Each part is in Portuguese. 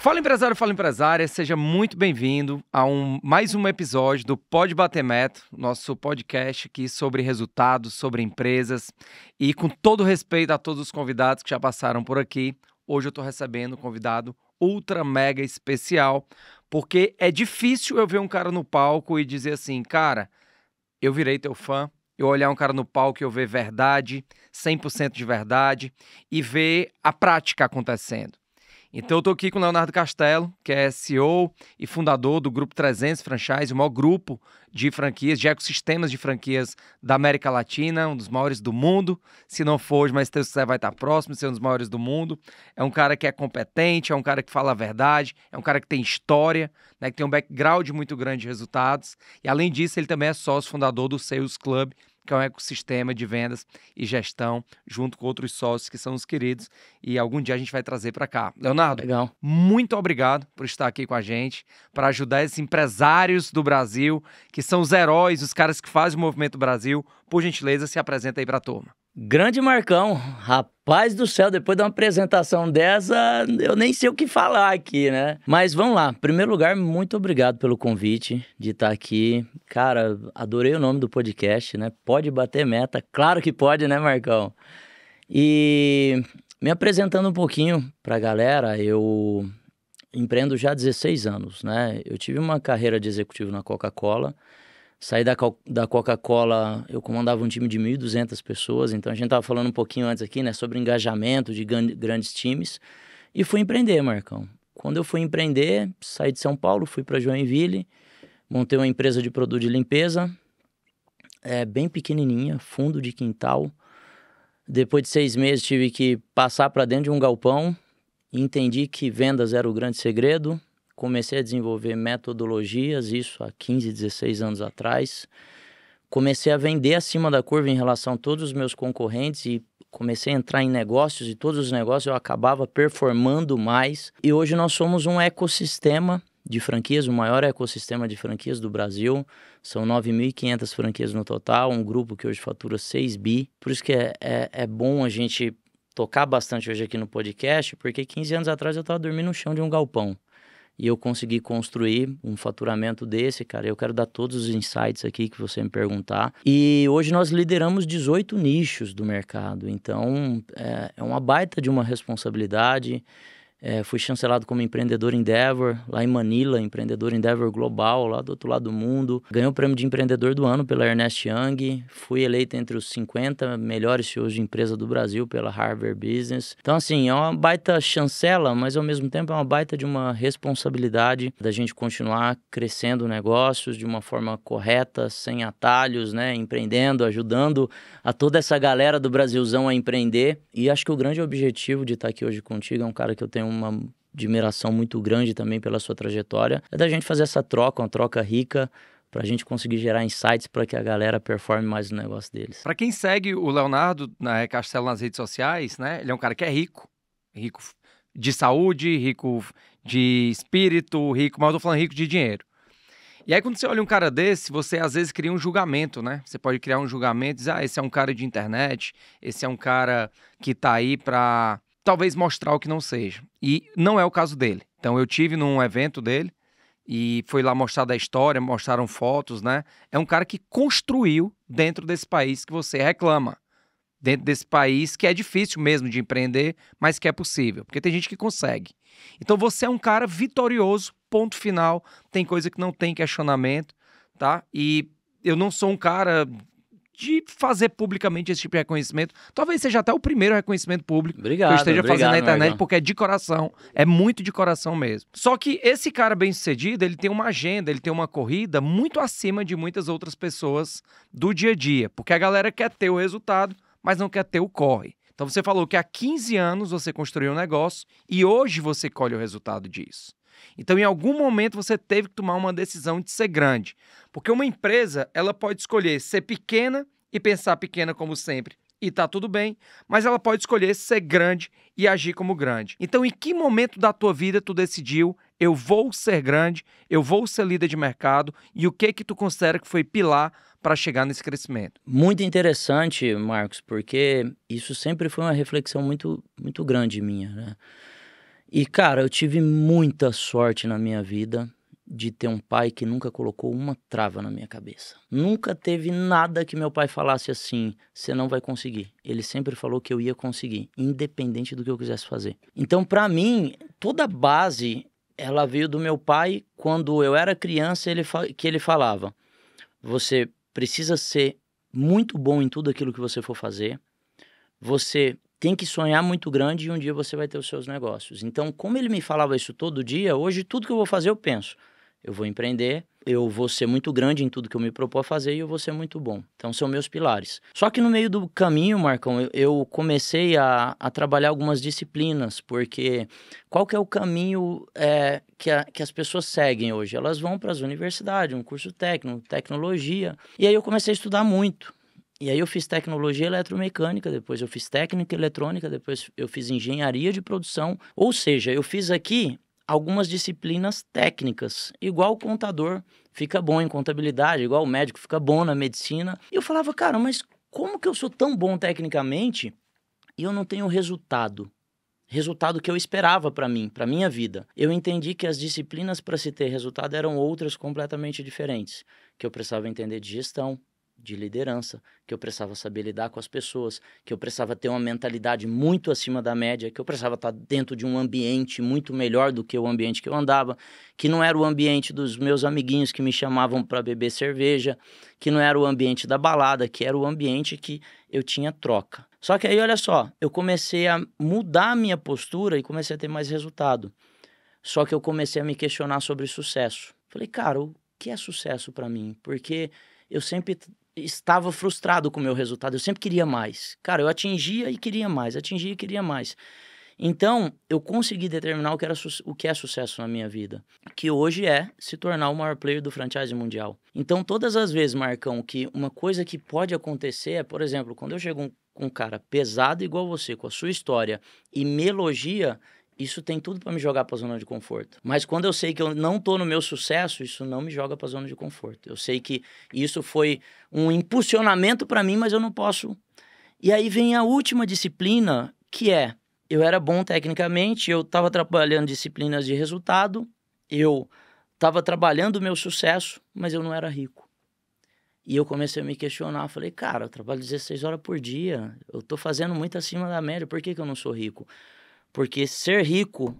Fala empresário, fala empresária, seja muito bem-vindo a um, mais um episódio do Pode Bater Meta, nosso podcast aqui sobre resultados, sobre empresas. E com todo respeito a todos os convidados que já passaram por aqui, hoje eu estou recebendo um convidado ultra mega especial, porque é difícil eu ver um cara no palco e dizer assim, cara, eu virei teu fã, eu olhar um cara no palco e eu ver verdade, 100% de verdade, e ver a prática acontecendo. Então eu estou aqui com o Leonardo Castelo, que é CEO e fundador do Grupo 300 Franchise, o maior grupo de franquias, de ecossistemas de franquias da América Latina, um dos maiores do mundo. Se não for hoje, mas se você vai estar próximo, ser um dos maiores do mundo. É um cara que é competente, é um cara que fala a verdade, é um cara que tem história, né, que tem um background muito grande de resultados. E além disso, ele também é sócio fundador do Sales Club, que é um ecossistema de vendas e gestão, junto com outros sócios que são os queridos. E algum dia a gente vai trazer para cá. Leonardo, Legal. muito obrigado por estar aqui com a gente, para ajudar esses empresários do Brasil, que são os heróis, os caras que fazem o movimento Brasil. Por gentileza, se apresenta aí para a turma. Grande Marcão, rapaz do céu, depois de uma apresentação dessa, eu nem sei o que falar aqui, né? Mas vamos lá. Em primeiro lugar, muito obrigado pelo convite de estar aqui. Cara, adorei o nome do podcast, né? Pode bater meta. Claro que pode, né, Marcão? E me apresentando um pouquinho para a galera, eu empreendo já há 16 anos, né? Eu tive uma carreira de executivo na Coca-Cola. Saí da, da Coca-Cola, eu comandava um time de 1.200 pessoas, então a gente estava falando um pouquinho antes aqui, né, sobre engajamento de grandes times. E fui empreender, Marcão. Quando eu fui empreender, saí de São Paulo, fui para Joinville, montei uma empresa de produto de limpeza, é, bem pequenininha, fundo de quintal. Depois de seis meses, tive que passar para dentro de um galpão. Entendi que vendas era o grande segredo comecei a desenvolver metodologias, isso há 15, 16 anos atrás. Comecei a vender acima da curva em relação a todos os meus concorrentes e comecei a entrar em negócios e todos os negócios eu acabava performando mais. E hoje nós somos um ecossistema de franquias, o maior ecossistema de franquias do Brasil. São 9.500 franquias no total, um grupo que hoje fatura 6 bi. Por isso que é, é, é bom a gente tocar bastante hoje aqui no podcast, porque 15 anos atrás eu estava dormindo no chão de um galpão e eu consegui construir um faturamento desse, cara. Eu quero dar todos os insights aqui que você me perguntar. E hoje nós lideramos 18 nichos do mercado, então é, é uma baita de uma responsabilidade. É, fui chancelado como empreendedor Endeavor, lá em Manila, empreendedor Endeavor Global, lá do outro lado do mundo. Ganhei o prêmio de empreendedor do ano pela Ernest Young. Fui eleito entre os 50 melhores CEOs de empresa do Brasil pela Harvard Business. Então, assim, é uma baita chancela, mas ao mesmo tempo é uma baita de uma responsabilidade da gente continuar crescendo negócios de uma forma correta, sem atalhos, né? Empreendendo, ajudando a toda essa galera do Brasilzão a empreender. E acho que o grande objetivo de estar aqui hoje contigo é um cara que eu tenho uma admiração muito grande também pela sua trajetória, é da gente fazer essa troca, uma troca rica, para a gente conseguir gerar insights para que a galera performe mais no negócio deles. Para quem segue o Leonardo na né, Castelo nas redes sociais, né? Ele é um cara que é rico, rico de saúde, rico de espírito, rico, mas eu tô falando rico de dinheiro. E aí, quando você olha um cara desse, você às vezes cria um julgamento, né? Você pode criar um julgamento e dizer, ah, esse é um cara de internet, esse é um cara que tá aí pra talvez mostrar o que não seja. E não é o caso dele. Então eu tive num evento dele e foi lá mostrar da história, mostraram fotos, né? É um cara que construiu dentro desse país que você reclama. Dentro desse país que é difícil mesmo de empreender, mas que é possível, porque tem gente que consegue. Então você é um cara vitorioso, ponto final. Tem coisa que não tem questionamento, tá? E eu não sou um cara de fazer publicamente esse tipo de reconhecimento. Talvez seja até o primeiro reconhecimento público obrigado, que eu esteja obrigado, fazendo na internet, porque é de coração, é muito de coração mesmo. Só que esse cara bem sucedido, ele tem uma agenda, ele tem uma corrida muito acima de muitas outras pessoas do dia a dia, porque a galera quer ter o resultado, mas não quer ter o corre. Então você falou que há 15 anos você construiu um negócio e hoje você colhe o resultado disso. Então, em algum momento, você teve que tomar uma decisão de ser grande. Porque uma empresa, ela pode escolher ser pequena e pensar pequena como sempre, e tá tudo bem, mas ela pode escolher ser grande e agir como grande. Então, em que momento da tua vida tu decidiu eu vou ser grande, eu vou ser líder de mercado e o que que tu considera que foi pilar para chegar nesse crescimento? Muito interessante, Marcos, porque isso sempre foi uma reflexão muito muito grande minha, né? E, cara, eu tive muita sorte na minha vida de ter um pai que nunca colocou uma trava na minha cabeça. Nunca teve nada que meu pai falasse assim: você não vai conseguir. Ele sempre falou que eu ia conseguir, independente do que eu quisesse fazer. Então, para mim, toda base ela veio do meu pai quando eu era criança, ele que ele falava: você precisa ser muito bom em tudo aquilo que você for fazer. Você tem que sonhar muito grande e um dia você vai ter os seus negócios. Então, como ele me falava isso todo dia, hoje tudo que eu vou fazer eu penso. Eu vou empreender, eu vou ser muito grande em tudo que eu me propor a fazer e eu vou ser muito bom. Então são meus pilares. Só que no meio do caminho, Marcão, eu comecei a, a trabalhar algumas disciplinas, porque qual que é o caminho é, que, a, que as pessoas seguem hoje? Elas vão para as universidades, um curso técnico, tecnologia. E aí eu comecei a estudar muito. E aí eu fiz tecnologia eletromecânica, depois eu fiz técnica eletrônica, depois eu fiz engenharia de produção. Ou seja, eu fiz aqui algumas disciplinas técnicas, igual o contador fica bom em contabilidade, igual o médico fica bom na medicina. E eu falava, cara, mas como que eu sou tão bom tecnicamente e eu não tenho resultado? Resultado que eu esperava para mim, para minha vida. Eu entendi que as disciplinas para se ter resultado eram outras completamente diferentes, que eu precisava entender de gestão, de liderança, que eu precisava saber lidar com as pessoas, que eu precisava ter uma mentalidade muito acima da média, que eu precisava estar dentro de um ambiente muito melhor do que o ambiente que eu andava, que não era o ambiente dos meus amiguinhos que me chamavam para beber cerveja, que não era o ambiente da balada, que era o ambiente que eu tinha troca. Só que aí, olha só, eu comecei a mudar a minha postura e comecei a ter mais resultado. Só que eu comecei a me questionar sobre sucesso. Falei, cara, o que é sucesso para mim? Porque eu sempre estava frustrado com o meu resultado. Eu sempre queria mais. Cara, eu atingia e queria mais, atingia e queria mais. Então, eu consegui determinar o que, era o que é sucesso na minha vida, que hoje é se tornar o maior player do franchise mundial. Então, todas as vezes, Marcão, que uma coisa que pode acontecer é, por exemplo, quando eu chego com um, um cara pesado igual você, com a sua história, e me elogia, isso tem tudo para me jogar para a zona de conforto. Mas quando eu sei que eu não estou no meu sucesso, isso não me joga para a zona de conforto. Eu sei que isso foi um impulsionamento para mim, mas eu não posso. E aí vem a última disciplina, que é eu era bom tecnicamente, eu estava trabalhando disciplinas de resultado, eu estava trabalhando o meu sucesso, mas eu não era rico. E eu comecei a me questionar, falei, cara, eu trabalho 16 horas por dia, eu estou fazendo muito acima da média, por que, que eu não sou rico? Porque ser rico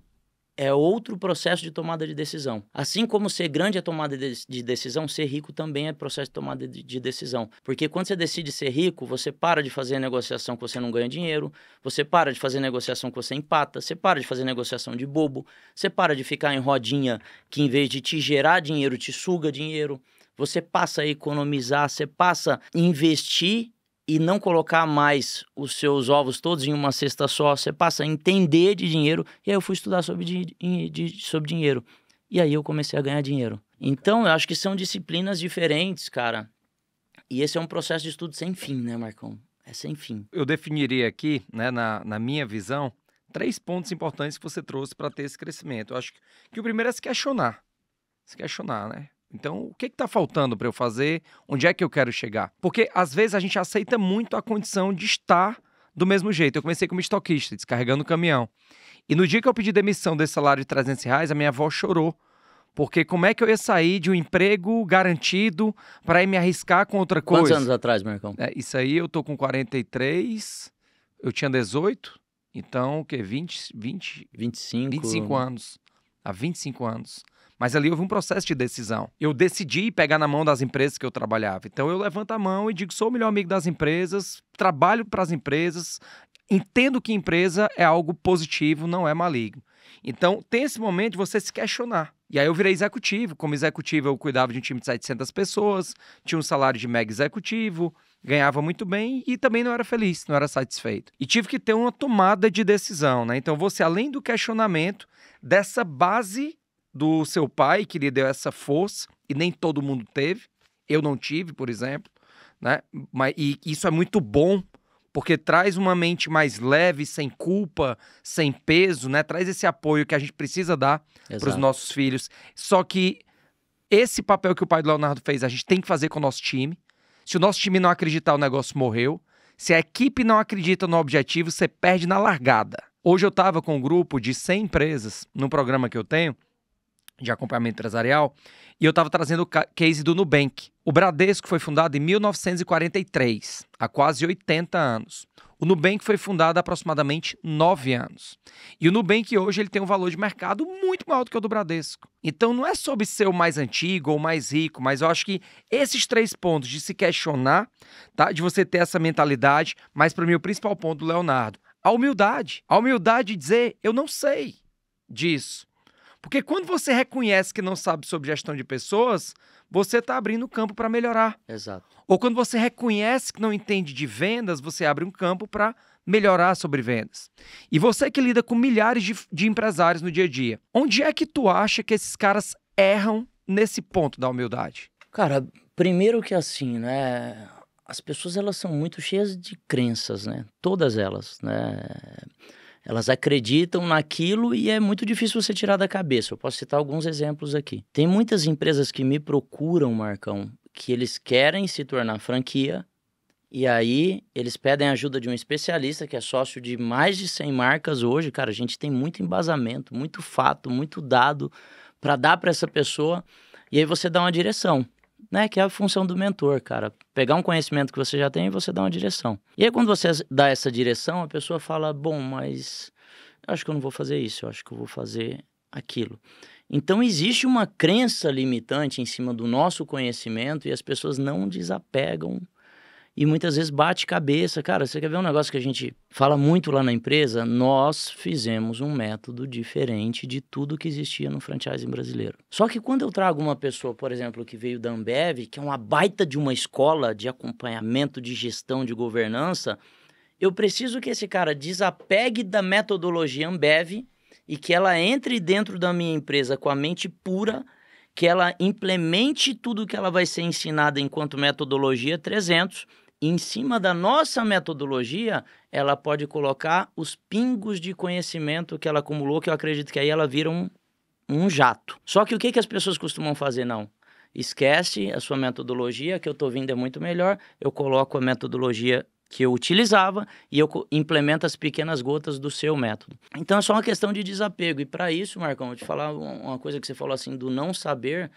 é outro processo de tomada de decisão. Assim como ser grande é tomada de decisão, ser rico também é processo de tomada de decisão. Porque quando você decide ser rico, você para de fazer negociação que você não ganha dinheiro, você para de fazer negociação que você empata, você para de fazer negociação de bobo, você para de ficar em rodinha que em vez de te gerar dinheiro, te suga dinheiro. Você passa a economizar, você passa a investir e não colocar mais os seus ovos todos em uma cesta só, você passa a entender de dinheiro. E aí eu fui estudar sobre, di sobre dinheiro. E aí eu comecei a ganhar dinheiro. Então eu acho que são disciplinas diferentes, cara. E esse é um processo de estudo sem fim, né, Marcão? É sem fim. Eu definiria aqui, né, na, na minha visão, três pontos importantes que você trouxe para ter esse crescimento. Eu acho que, que o primeiro é se questionar. Se questionar, né? Então, o que está faltando para eu fazer? Onde é que eu quero chegar? Porque às vezes a gente aceita muito a condição de estar do mesmo jeito. Eu comecei como estoquista, descarregando o caminhão. E no dia que eu pedi demissão desse salário de 300 reais, a minha avó chorou. Porque como é que eu ia sair de um emprego garantido para ir me arriscar com outra coisa? Quantos anos atrás, Marcão? É, isso aí eu tô com 43, eu tinha 18, então o quê? 20, 20, 25, 25 anos. Há 25 anos. Mas ali houve um processo de decisão. Eu decidi pegar na mão das empresas que eu trabalhava. Então eu levanto a mão e digo: sou o melhor amigo das empresas, trabalho para as empresas, entendo que empresa é algo positivo, não é maligno. Então tem esse momento de você se questionar. E aí eu virei executivo. Como executivo, eu cuidava de um time de 700 pessoas, tinha um salário de mega executivo, ganhava muito bem e também não era feliz, não era satisfeito. E tive que ter uma tomada de decisão, né? Então você, além do questionamento, dessa base do seu pai, que lhe deu essa força, e nem todo mundo teve. Eu não tive, por exemplo. Né? Mas, e isso é muito bom, porque traz uma mente mais leve, sem culpa, sem peso, né? Traz esse apoio que a gente precisa dar para os nossos filhos. Só que esse papel que o pai do Leonardo fez, a gente tem que fazer com o nosso time. Se o nosso time não acreditar, o negócio morreu. Se a equipe não acredita no objetivo, você perde na largada. Hoje eu estava com um grupo de 100 empresas no programa que eu tenho de acompanhamento empresarial, e eu estava trazendo o case do Nubank. O Bradesco foi fundado em 1943, há quase 80 anos. O Nubank foi fundado há aproximadamente 9 anos. E o Nubank hoje ele tem um valor de mercado muito maior do que o do Bradesco. Então não é sobre ser o mais antigo ou o mais rico, mas eu acho que esses três pontos de se questionar, tá? de você ter essa mentalidade, mas para mim o principal ponto do Leonardo, a humildade. A humildade de dizer, eu não sei disso. Porque quando você reconhece que não sabe sobre gestão de pessoas, você está abrindo campo para melhorar. Exato. Ou quando você reconhece que não entende de vendas, você abre um campo para melhorar sobre vendas. E você que lida com milhares de, de empresários no dia a dia, onde é que tu acha que esses caras erram nesse ponto da humildade? Cara, primeiro que assim, né? As pessoas elas são muito cheias de crenças, né? Todas elas, né? Elas acreditam naquilo e é muito difícil você tirar da cabeça. Eu posso citar alguns exemplos aqui. Tem muitas empresas que me procuram, Marcão, que eles querem se tornar franquia. E aí, eles pedem ajuda de um especialista que é sócio de mais de 100 marcas hoje. Cara, a gente tem muito embasamento, muito fato, muito dado para dar para essa pessoa. E aí você dá uma direção né? Que é a função do mentor, cara. Pegar um conhecimento que você já tem e você dá uma direção. E aí, quando você dá essa direção, a pessoa fala: bom, mas eu acho que eu não vou fazer isso, eu acho que eu vou fazer aquilo. Então, existe uma crença limitante em cima do nosso conhecimento e as pessoas não desapegam e muitas vezes bate cabeça. Cara, você quer ver um negócio que a gente fala muito lá na empresa? Nós fizemos um método diferente de tudo que existia no franchising brasileiro. Só que quando eu trago uma pessoa, por exemplo, que veio da Ambev, que é uma baita de uma escola de acompanhamento, de gestão, de governança, eu preciso que esse cara desapegue da metodologia Ambev e que ela entre dentro da minha empresa com a mente pura que ela implemente tudo que ela vai ser ensinada enquanto metodologia 300. E em cima da nossa metodologia, ela pode colocar os pingos de conhecimento que ela acumulou, que eu acredito que aí ela vira um, um jato. Só que o que, que as pessoas costumam fazer? Não. Esquece a sua metodologia, que eu estou vindo é muito melhor, eu coloco a metodologia que eu utilizava e eu implemento as pequenas gotas do seu método. Então é só uma questão de desapego. E para isso, Marcão, vou te falar uma coisa que você falou assim do não saber.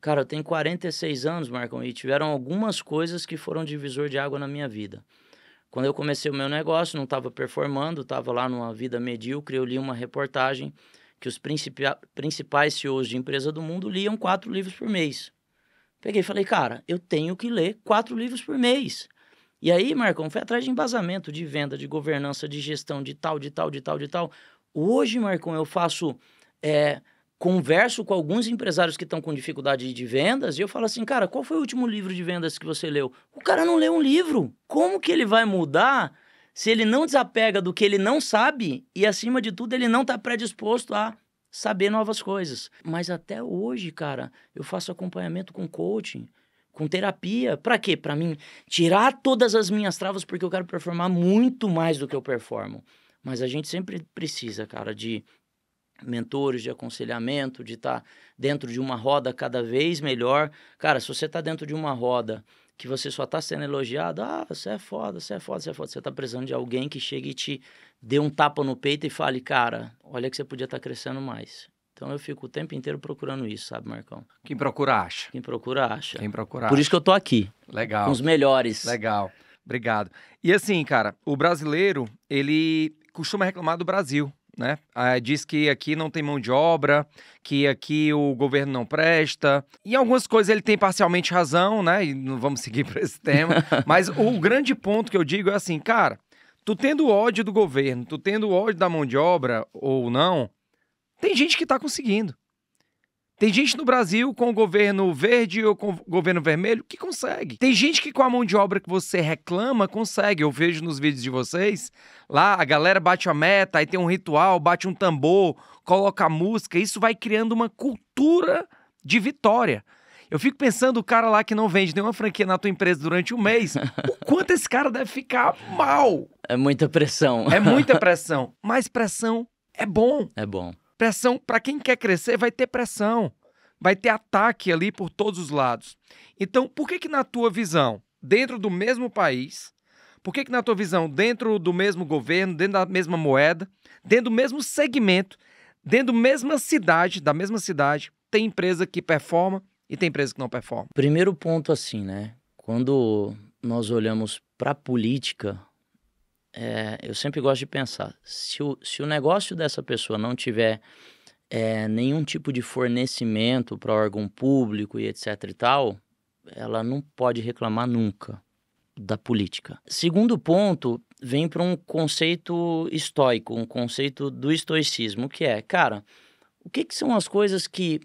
Cara, eu tenho 46 anos, Marcão, e tiveram algumas coisas que foram divisor de água na minha vida. Quando eu comecei o meu negócio, não estava performando, estava lá numa vida medíocre, eu li uma reportagem que os principais CEOs de empresa do mundo liam quatro livros por mês. Peguei e falei, cara, eu tenho que ler quatro livros por mês. E aí, Marcão, foi atrás de embasamento, de venda, de governança, de gestão, de tal, de tal, de tal, de tal. Hoje, Marcão, eu faço. É, converso com alguns empresários que estão com dificuldade de vendas e eu falo assim, cara, qual foi o último livro de vendas que você leu? O cara não leu um livro. Como que ele vai mudar se ele não desapega do que ele não sabe e, acima de tudo, ele não está predisposto a saber novas coisas? Mas até hoje, cara, eu faço acompanhamento com coaching com terapia. Para quê? Para mim tirar todas as minhas travas porque eu quero performar muito mais do que eu performo. Mas a gente sempre precisa, cara, de mentores, de aconselhamento, de estar tá dentro de uma roda cada vez melhor. Cara, se você está dentro de uma roda que você só está sendo elogiado, ah, você é foda, você é foda, você é foda. Você está precisando de alguém que chegue e te dê um tapa no peito e fale, cara, olha que você podia estar tá crescendo mais. Então eu fico o tempo inteiro procurando isso, sabe, Marcão? Quem procura acha. Quem procura acha. Quem procura Por acha. isso que eu tô aqui. Legal. Com os melhores. Legal. Obrigado. E assim, cara, o brasileiro, ele costuma reclamar do Brasil, né? Ah, diz que aqui não tem mão de obra, que aqui o governo não presta. E algumas coisas ele tem parcialmente razão, né? E não vamos seguir para esse tema. Mas o grande ponto que eu digo é assim, cara, tu tendo ódio do governo, tu tendo ódio da mão de obra ou não, tem gente que está conseguindo. Tem gente no Brasil com o governo verde ou com o governo vermelho que consegue. Tem gente que com a mão de obra que você reclama consegue. Eu vejo nos vídeos de vocês, lá a galera bate a meta, aí tem um ritual, bate um tambor, coloca música, isso vai criando uma cultura de vitória. Eu fico pensando o cara lá que não vende nenhuma franquia na tua empresa durante um mês, o quanto esse cara deve ficar mal. É muita pressão. É muita pressão, mas pressão é bom. É bom. Pressão, para quem quer crescer, vai ter pressão. Vai ter ataque ali por todos os lados. Então, por que que na tua visão, dentro do mesmo país, por que que na tua visão, dentro do mesmo governo, dentro da mesma moeda, dentro do mesmo segmento, dentro da mesma cidade, da mesma cidade, tem empresa que performa e tem empresa que não performa? Primeiro ponto assim, né? Quando nós olhamos para a política, é, eu sempre gosto de pensar, se o, se o negócio dessa pessoa não tiver é, nenhum tipo de fornecimento para órgão público e etc e tal, ela não pode reclamar nunca da política. Segundo ponto, vem para um conceito estoico, um conceito do estoicismo, que é, cara, o que, que são as coisas que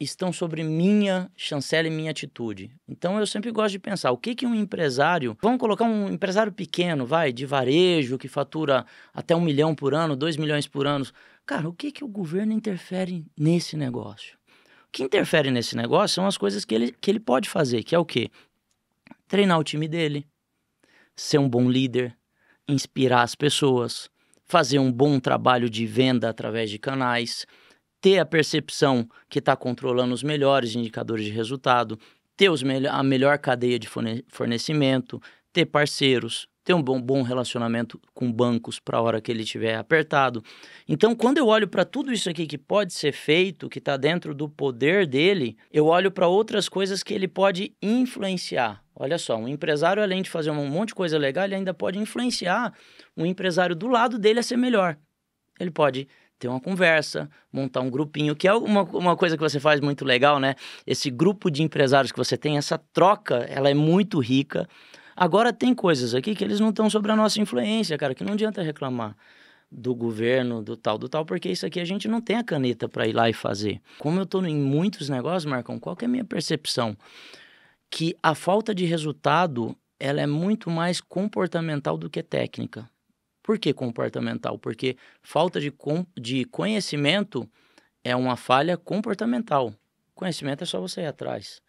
estão sobre minha chancela e minha atitude. Então eu sempre gosto de pensar o que que um empresário, vamos colocar um empresário pequeno, vai, de varejo, que fatura até um milhão por ano, dois milhões por ano. Cara, o que que o governo interfere nesse negócio? O que interfere nesse negócio são as coisas que ele, que ele pode fazer, que é o quê? Treinar o time dele, ser um bom líder, inspirar as pessoas, fazer um bom trabalho de venda através de canais, ter a percepção que está controlando os melhores indicadores de resultado, ter os me a melhor cadeia de fornecimento, ter parceiros, ter um bom, bom relacionamento com bancos para a hora que ele estiver apertado. Então, quando eu olho para tudo isso aqui que pode ser feito, que está dentro do poder dele, eu olho para outras coisas que ele pode influenciar. Olha só, um empresário, além de fazer um monte de coisa legal, ele ainda pode influenciar um empresário do lado dele a ser melhor. Ele pode ter uma conversa, montar um grupinho, que é uma, uma coisa que você faz muito legal, né? Esse grupo de empresários que você tem, essa troca, ela é muito rica. Agora tem coisas aqui que eles não estão sobre a nossa influência, cara, que não adianta reclamar do governo, do tal, do tal, porque isso aqui a gente não tem a caneta para ir lá e fazer. Como eu estou em muitos negócios, Marcão, qual é a minha percepção? Que a falta de resultado, ela é muito mais comportamental do que técnica. Por que comportamental? Porque falta de, com, de conhecimento é uma falha comportamental. Conhecimento é só você ir atrás.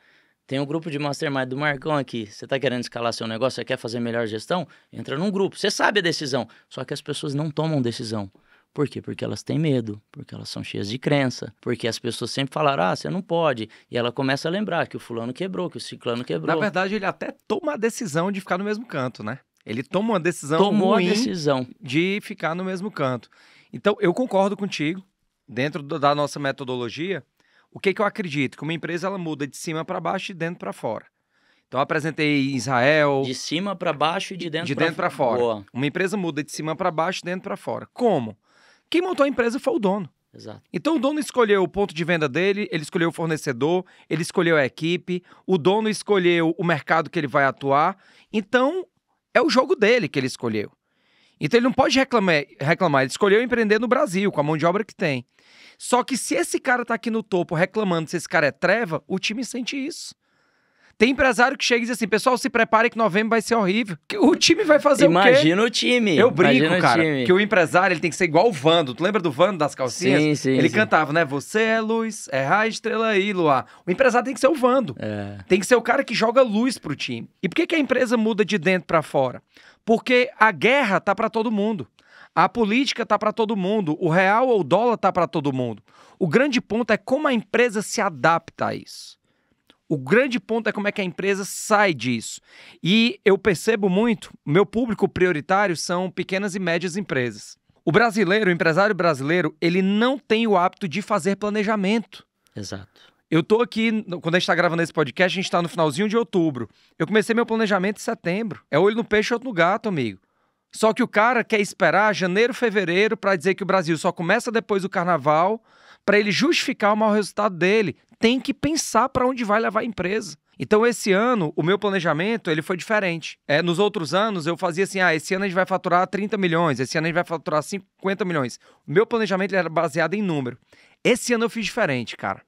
Tem um grupo de mastermind do Marcão aqui. Você está querendo escalar seu negócio, você quer fazer melhor gestão? Entra num grupo. Você sabe a decisão. Só que as pessoas não tomam decisão. Por quê? Porque elas têm medo, porque elas são cheias de crença, porque as pessoas sempre falaram, ah, você não pode. E ela começa a lembrar que o fulano quebrou, que o ciclano quebrou. Na verdade, ele até toma a decisão de ficar no mesmo canto, né? Ele toma uma decisão Tomou ruim decisão. de ficar no mesmo canto. Então, eu concordo contigo. Dentro da nossa metodologia, o que, que eu acredito? Que uma empresa ela muda de cima para baixo e de dentro para fora. Então, eu apresentei Israel. De cima para baixo e de dentro de dentro para fora. Boa. Uma empresa muda de cima para baixo e de dentro para fora. Como? Quem montou a empresa foi o dono. Exato. Então o dono escolheu o ponto de venda dele, ele escolheu o fornecedor, ele escolheu a equipe, o dono escolheu o mercado que ele vai atuar. Então é o jogo dele que ele escolheu. Então ele não pode reclamar, reclamar. Ele escolheu empreender no Brasil, com a mão de obra que tem. Só que se esse cara tá aqui no topo reclamando se esse cara é treva, o time sente isso. Tem empresário que chega e diz assim, pessoal, se prepare que novembro vai ser horrível. O time vai fazer Imagina o quê? Imagina o time. Eu brinco, cara, time. que o empresário ele tem que ser igual o Vando. Tu lembra do Vando das calcinhas? Sim, sim. Ele sim. cantava, né? Você é luz, é raio, estrela e luar. O empresário tem que ser o Vando. É. Tem que ser o cara que joga luz pro time. E por que, que a empresa muda de dentro para fora? Porque a guerra tá para todo mundo. A política tá para todo mundo, o real ou o dólar tá para todo mundo. O grande ponto é como a empresa se adapta a isso. O grande ponto é como é que a empresa sai disso. E eu percebo muito, meu público prioritário são pequenas e médias empresas. O brasileiro, o empresário brasileiro, ele não tem o hábito de fazer planejamento. Exato. Eu tô aqui, quando a gente está gravando esse podcast, a gente está no finalzinho de outubro. Eu comecei meu planejamento em setembro. É olho no peixe, outro no gato, amigo. Só que o cara quer esperar janeiro, fevereiro para dizer que o Brasil só começa depois do carnaval para ele justificar o mau resultado dele tem que pensar para onde vai levar a empresa. Então, esse ano, o meu planejamento ele foi diferente. É, nos outros anos, eu fazia assim: ah, esse ano a gente vai faturar 30 milhões, esse ano a gente vai faturar 50 milhões. O meu planejamento era baseado em número. Esse ano eu fiz diferente, cara.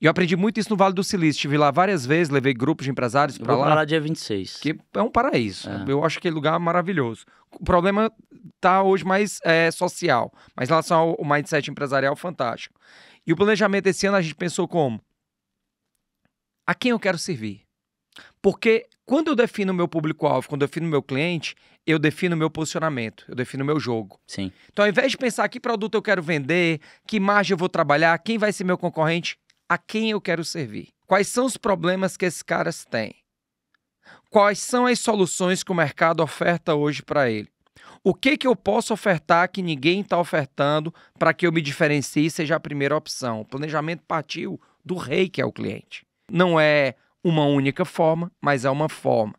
E eu aprendi muito isso no Vale do Silício. Estive lá várias vezes, levei grupos de empresários para lá. Vou lá dia 26. Que é um paraíso. É. Eu acho aquele lugar maravilhoso. O problema tá hoje mais é, social, mas em relação ao mindset empresarial, fantástico. E o planejamento desse ano a gente pensou como? A quem eu quero servir? Porque quando eu defino o meu público-alvo, quando eu defino o meu cliente, eu defino o meu posicionamento, eu defino o meu jogo. Sim. Então, ao invés de pensar que produto eu quero vender, que margem eu vou trabalhar, quem vai ser meu concorrente, a quem eu quero servir. Quais são os problemas que esses caras têm? Quais são as soluções que o mercado oferta hoje para ele? O que que eu posso ofertar que ninguém está ofertando para que eu me diferencie e seja a primeira opção? O planejamento partiu do rei que é o cliente. Não é uma única forma, mas é uma forma.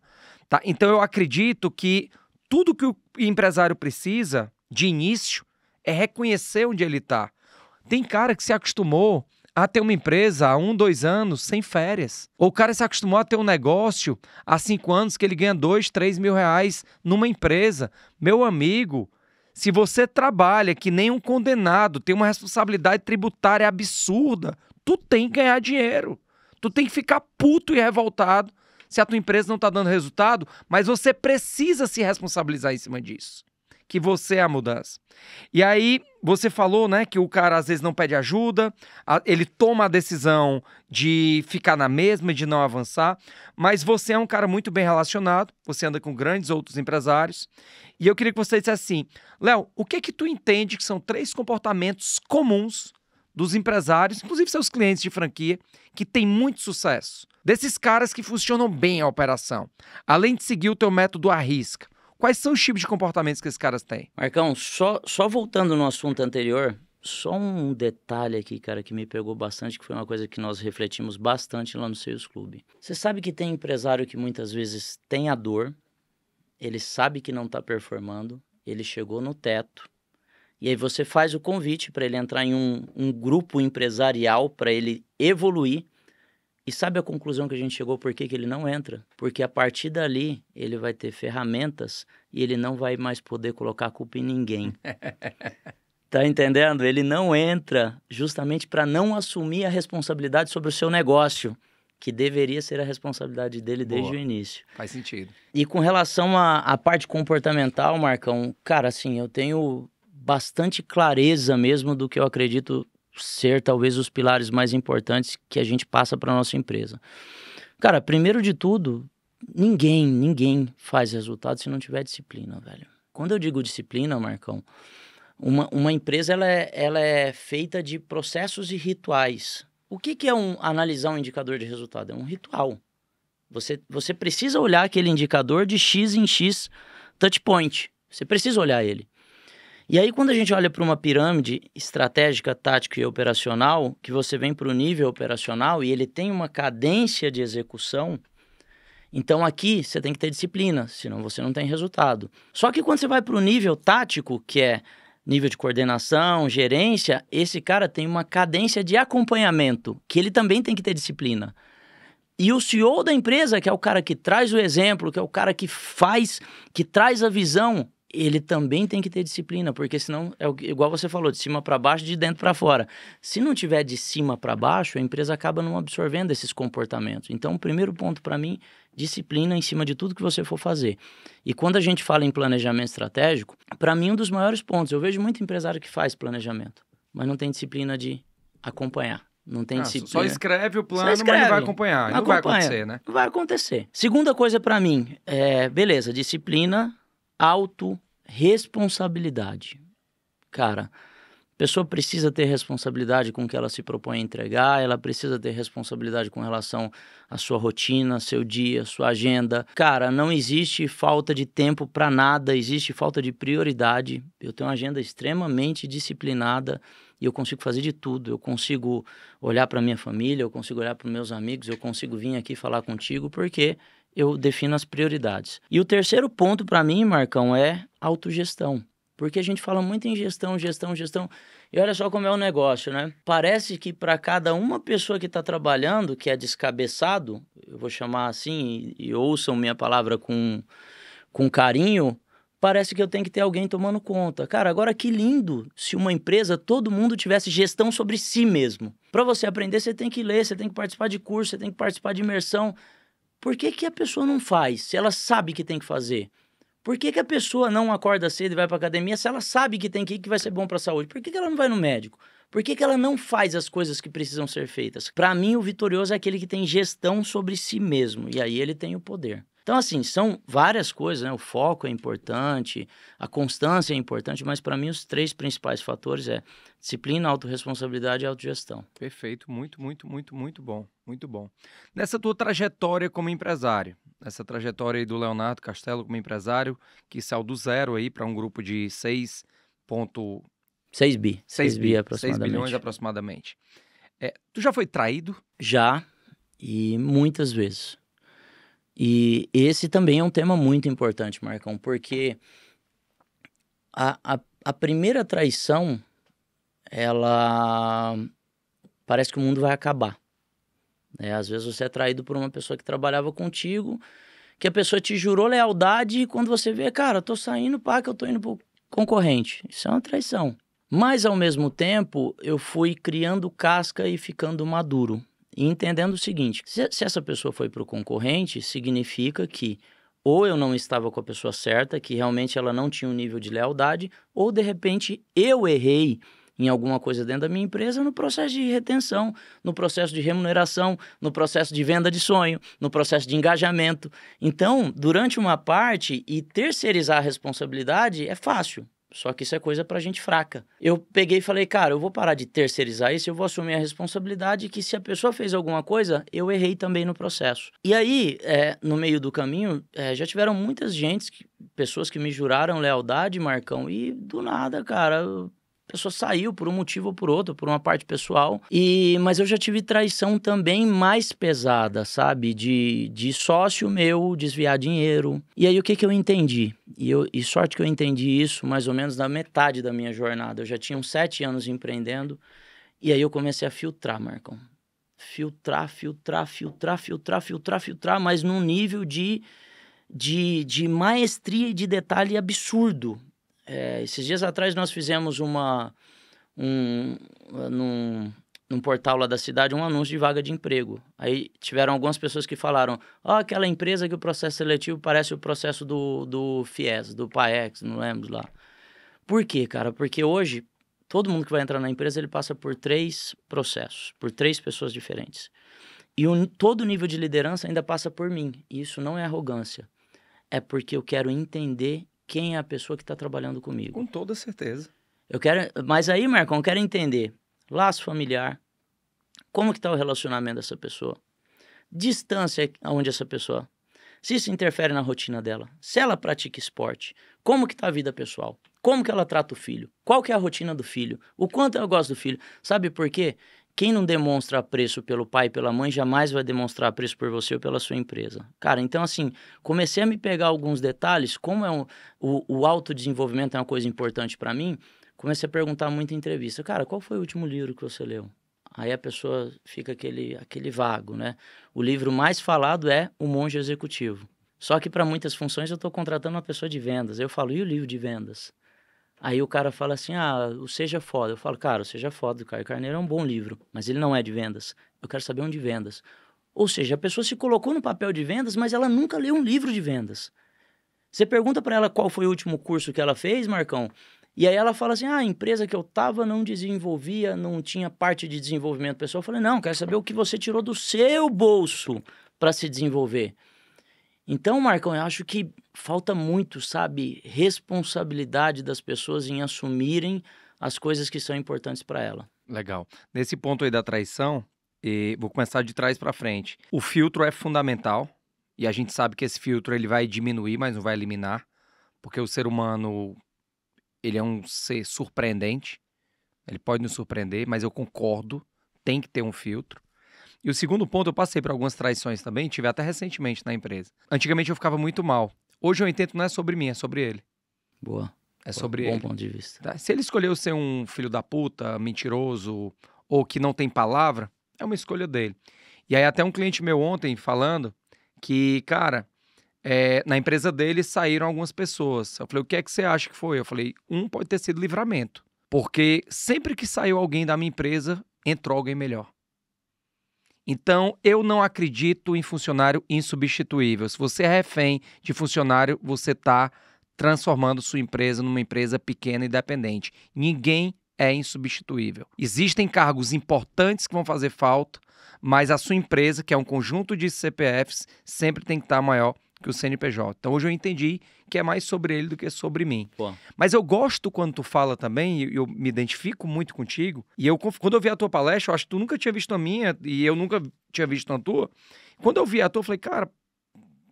Tá? Então eu acredito que tudo que o empresário precisa de início é reconhecer onde ele está. Tem cara que se acostumou a ter uma empresa há um, dois anos sem férias. Ou o cara se acostumou a ter um negócio há cinco anos que ele ganha dois, três mil reais numa empresa. Meu amigo, se você trabalha que nem um condenado, tem uma responsabilidade tributária absurda, tu tem que ganhar dinheiro. Tu tem que ficar puto e revoltado se a tua empresa não está dando resultado, mas você precisa se responsabilizar em cima disso que você é a mudança. E aí você falou, né, que o cara às vezes não pede ajuda, ele toma a decisão de ficar na mesma, de não avançar, mas você é um cara muito bem relacionado, você anda com grandes outros empresários, e eu queria que você dissesse assim, Léo, o que é que tu entende que são três comportamentos comuns dos empresários, inclusive seus clientes de franquia, que têm muito sucesso. Desses caras que funcionam bem a operação, além de seguir o teu método à risca. Quais são os tipos de comportamentos que esses caras têm? Marcão, só, só voltando no assunto anterior, só um detalhe aqui, cara, que me pegou bastante, que foi uma coisa que nós refletimos bastante lá no Seus Clube. Você sabe que tem empresário que muitas vezes tem a dor, ele sabe que não está performando, ele chegou no teto, e aí você faz o convite para ele entrar em um, um grupo empresarial para ele evoluir, e sabe a conclusão que a gente chegou por que, ele não entra? Porque a partir dali ele vai ter ferramentas e ele não vai mais poder colocar a culpa em ninguém. Tá entendendo? Ele não entra justamente para não assumir a responsabilidade sobre o seu negócio, que deveria ser a responsabilidade dele Boa. desde o início. Faz sentido. E com relação à, parte comportamental, Marcão, cara, assim, eu tenho bastante clareza mesmo do que eu acredito ser talvez os pilares mais importantes que a gente passa para nossa empresa. Cara, primeiro de tudo, ninguém, ninguém faz resultado se não tiver disciplina, velho. Quando eu digo disciplina, Marcão, uma, uma empresa ela é, ela é feita de processos e rituais. O que, que é um, analisar um indicador de resultado? É um ritual. Você, você precisa olhar aquele indicador de X em X touch point. Você precisa olhar ele. E aí, quando a gente olha para uma pirâmide estratégica, tática e operacional, que você vem para o nível operacional e ele tem uma cadência de execução, então aqui você tem que ter disciplina, senão você não tem resultado. Só que quando você vai para o nível tático, que é nível de coordenação, gerência, esse cara tem uma cadência de acompanhamento, que ele também tem que ter disciplina. E o CEO da empresa, que é o cara que traz o exemplo, que é o cara que faz, que traz a visão, ele também tem que ter disciplina, porque senão é igual você falou, de cima para baixo, de dentro para fora. Se não tiver de cima para baixo, a empresa acaba não absorvendo esses comportamentos. Então, o primeiro ponto para mim, disciplina em cima de tudo que você for fazer. E quando a gente fala em planejamento estratégico, para mim um dos maiores pontos, eu vejo muito empresário que faz planejamento, mas não tem disciplina de acompanhar. Não tem ah, disciplina. Só escreve o plano, escreve, mas não vai acompanhar. Não, não acompanha, vai acontecer, né? Vai acontecer. Segunda coisa para mim, é, beleza, disciplina autorresponsabilidade. Cara, a pessoa precisa ter responsabilidade com o que ela se propõe a entregar, ela precisa ter responsabilidade com relação à sua rotina, seu dia, sua agenda. Cara, não existe falta de tempo para nada, existe falta de prioridade. Eu tenho uma agenda extremamente disciplinada e eu consigo fazer de tudo. Eu consigo olhar para minha família, eu consigo olhar para meus amigos, eu consigo vir aqui falar contigo, porque eu defino as prioridades. E o terceiro ponto para mim, Marcão, é autogestão. Porque a gente fala muito em gestão, gestão, gestão. E olha só como é o negócio, né? Parece que para cada uma pessoa que está trabalhando, que é descabeçado, eu vou chamar assim, e, e ouçam minha palavra com, com carinho, parece que eu tenho que ter alguém tomando conta. Cara, agora que lindo se uma empresa, todo mundo tivesse gestão sobre si mesmo. Para você aprender, você tem que ler, você tem que participar de curso, você tem que participar de imersão. Por que, que a pessoa não faz se ela sabe que tem que fazer? Por que, que a pessoa não acorda cedo e vai para academia se ela sabe que tem que ir, que vai ser bom para a saúde? Por que, que ela não vai no médico? Por que, que ela não faz as coisas que precisam ser feitas? Para mim, o vitorioso é aquele que tem gestão sobre si mesmo. E aí ele tem o poder. Então, assim, são várias coisas, né? O foco é importante, a constância é importante, mas para mim os três principais fatores é disciplina, autorresponsabilidade e autogestão. Perfeito, muito, muito, muito, muito bom, muito bom. Nessa tua trajetória como empresário, essa trajetória aí do Leonardo Castelo como empresário, que saiu do zero aí para um grupo de 6 ponto... 6 bi. 6 bi, bi aproximadamente. 6 bilhões aproximadamente. É, tu já foi traído? Já, e muitas vezes. E esse também é um tema muito importante, Marcão, porque a, a, a primeira traição, ela parece que o mundo vai acabar. Né? Às vezes você é traído por uma pessoa que trabalhava contigo, que a pessoa te jurou lealdade e quando você vê, cara, eu tô saindo, pá, que eu tô indo pro concorrente. Isso é uma traição. Mas, ao mesmo tempo, eu fui criando casca e ficando maduro. E entendendo o seguinte: se, se essa pessoa foi para o concorrente, significa que ou eu não estava com a pessoa certa, que realmente ela não tinha um nível de lealdade, ou de repente eu errei em alguma coisa dentro da minha empresa no processo de retenção, no processo de remuneração, no processo de venda de sonho, no processo de engajamento. Então, durante uma parte e terceirizar a responsabilidade é fácil. Só que isso é coisa pra gente fraca. Eu peguei e falei, cara, eu vou parar de terceirizar isso, eu vou assumir a responsabilidade que se a pessoa fez alguma coisa, eu errei também no processo. E aí, é, no meio do caminho, é, já tiveram muitas gente, pessoas que me juraram lealdade, Marcão, e do nada, cara, pessoa saiu por um motivo ou por outro, por uma parte pessoal. E mas eu já tive traição também mais pesada, sabe? De, de sócio meu desviar dinheiro. E aí o que que eu entendi? E, eu, e sorte que eu entendi isso mais ou menos na metade da minha jornada. Eu já tinha uns sete anos empreendendo. E aí eu comecei a filtrar, Marcão. Filtrar, filtrar, filtrar, filtrar, filtrar, filtrar, mas num nível de, de, de maestria e de detalhe absurdo. É, esses dias atrás nós fizemos uma. Um, num, num portal lá da cidade um anúncio de vaga de emprego. Aí tiveram algumas pessoas que falaram: Ó, oh, aquela empresa que o processo seletivo parece o processo do, do FIES, do PAEX, não lembro lá. Por quê, cara? Porque hoje todo mundo que vai entrar na empresa ele passa por três processos, por três pessoas diferentes. E o, todo nível de liderança ainda passa por mim. E isso não é arrogância. É porque eu quero entender quem é a pessoa que está trabalhando comigo. Com toda certeza. Eu quero, mas aí, Marcão, eu quero entender laço familiar, como que está o relacionamento dessa pessoa, distância aonde essa pessoa, se isso interfere na rotina dela, se ela pratica esporte, como que está a vida pessoal, como que ela trata o filho, qual que é a rotina do filho, o quanto ela gosta do filho, sabe por quê? Quem não demonstra apreço pelo pai e pela mãe jamais vai demonstrar apreço por você ou pela sua empresa. Cara, então assim, comecei a me pegar alguns detalhes, como é um, o, o autodesenvolvimento é uma coisa importante para mim, comecei a perguntar muito em entrevista, cara, qual foi o último livro que você leu? Aí a pessoa fica aquele, aquele vago, né? O livro mais falado é O Monge Executivo. Só que para muitas funções eu estou contratando uma pessoa de vendas. Eu falo, e o livro de vendas? Aí o cara fala assim: ah, o Seja Foda. Eu falo, cara, o Seja Foda do Caio Carneiro é um bom livro, mas ele não é de vendas. Eu quero saber um de vendas. Ou seja, a pessoa se colocou no papel de vendas, mas ela nunca leu um livro de vendas. Você pergunta para ela qual foi o último curso que ela fez, Marcão, e aí ela fala assim: ah, a empresa que eu tava não desenvolvia, não tinha parte de desenvolvimento pessoal. Eu falei: não, quero saber o que você tirou do seu bolso para se desenvolver. Então, Marcão, eu acho que falta muito, sabe, responsabilidade das pessoas em assumirem as coisas que são importantes para ela. Legal. Nesse ponto aí da traição, vou começar de trás para frente. O filtro é fundamental e a gente sabe que esse filtro ele vai diminuir, mas não vai eliminar, porque o ser humano ele é um ser surpreendente. Ele pode nos surpreender, mas eu concordo, tem que ter um filtro. E o segundo ponto, eu passei por algumas traições também, tive até recentemente na empresa. Antigamente eu ficava muito mal. Hoje eu entendo não é sobre mim, é sobre ele. Boa. É sobre Boa, ele. Bom ponto de vista. Tá? Se ele escolheu ser um filho da puta, mentiroso ou que não tem palavra, é uma escolha dele. E aí até um cliente meu ontem falando que, cara, é, na empresa dele saíram algumas pessoas. Eu falei, o que é que você acha que foi? Eu falei, um pode ter sido livramento. Porque sempre que saiu alguém da minha empresa, entrou alguém melhor. Então, eu não acredito em funcionário insubstituível. Se você é refém de funcionário, você está transformando sua empresa numa empresa pequena e dependente. Ninguém é insubstituível. Existem cargos importantes que vão fazer falta, mas a sua empresa, que é um conjunto de CPFs, sempre tem que estar tá maior que o CNPJ. Então hoje eu entendi que é mais sobre ele do que sobre mim. Pô. Mas eu gosto quando tu fala também, eu, eu me identifico muito contigo. E eu quando eu vi a tua palestra, eu acho que tu nunca tinha visto a minha e eu nunca tinha visto a tua. Quando eu vi a tua, eu falei, cara,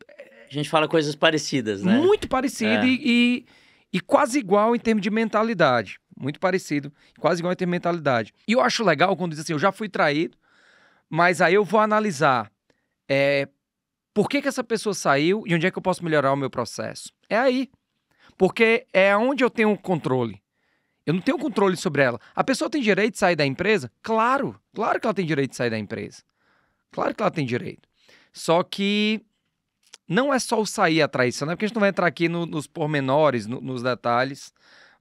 a gente fala coisas parecidas, né? Muito parecido é. e, e, e quase igual em termos de mentalidade. Muito parecido, quase igual em termos de mentalidade. E eu acho legal quando diz assim, eu já fui traído, mas aí eu vou analisar é, por que, que essa pessoa saiu e onde é que eu posso melhorar o meu processo? É aí. Porque é onde eu tenho controle. Eu não tenho controle sobre ela. A pessoa tem direito de sair da empresa? Claro, claro que ela tem direito de sair da empresa. Claro que ela tem direito. Só que não é só o sair a traição, né? Porque a gente não vai entrar aqui no, nos pormenores, no, nos detalhes,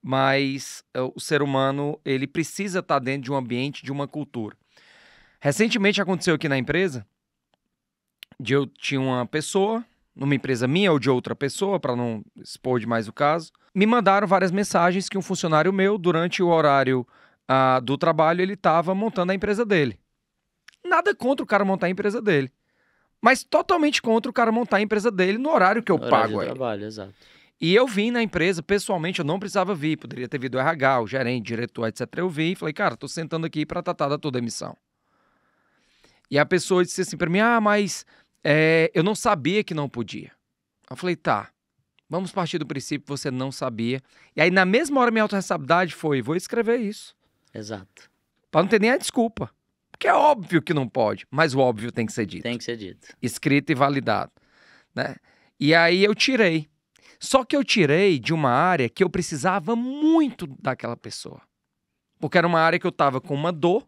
mas eh, o ser humano, ele precisa estar dentro de um ambiente, de uma cultura. Recentemente aconteceu aqui na empresa de eu tinha uma pessoa, numa empresa minha ou de outra pessoa, para não expor demais o caso, me mandaram várias mensagens que um funcionário meu, durante o horário ah, do trabalho, ele estava montando a empresa dele. Nada contra o cara montar a empresa dele, mas totalmente contra o cara montar a empresa dele no horário que eu horário pago. De ele. trabalho, exato. E eu vim na empresa, pessoalmente, eu não precisava vir, poderia ter vindo o RH, o gerente, o diretor, etc. Eu vim e falei, cara, tô sentando aqui para tratar da toda a emissão. E a pessoa disse assim para mim: ah, mas é, eu não sabia que não podia. Eu falei, tá, vamos partir do princípio que você não sabia. E aí, na mesma hora, minha autorresponsabilidade foi, vou escrever isso. Exato. Pra não ter nem a desculpa. Porque é óbvio que não pode, mas o óbvio tem que ser dito. Tem que ser dito. Escrito e validado, né? E aí eu tirei. Só que eu tirei de uma área que eu precisava muito daquela pessoa. Porque era uma área que eu estava com uma dor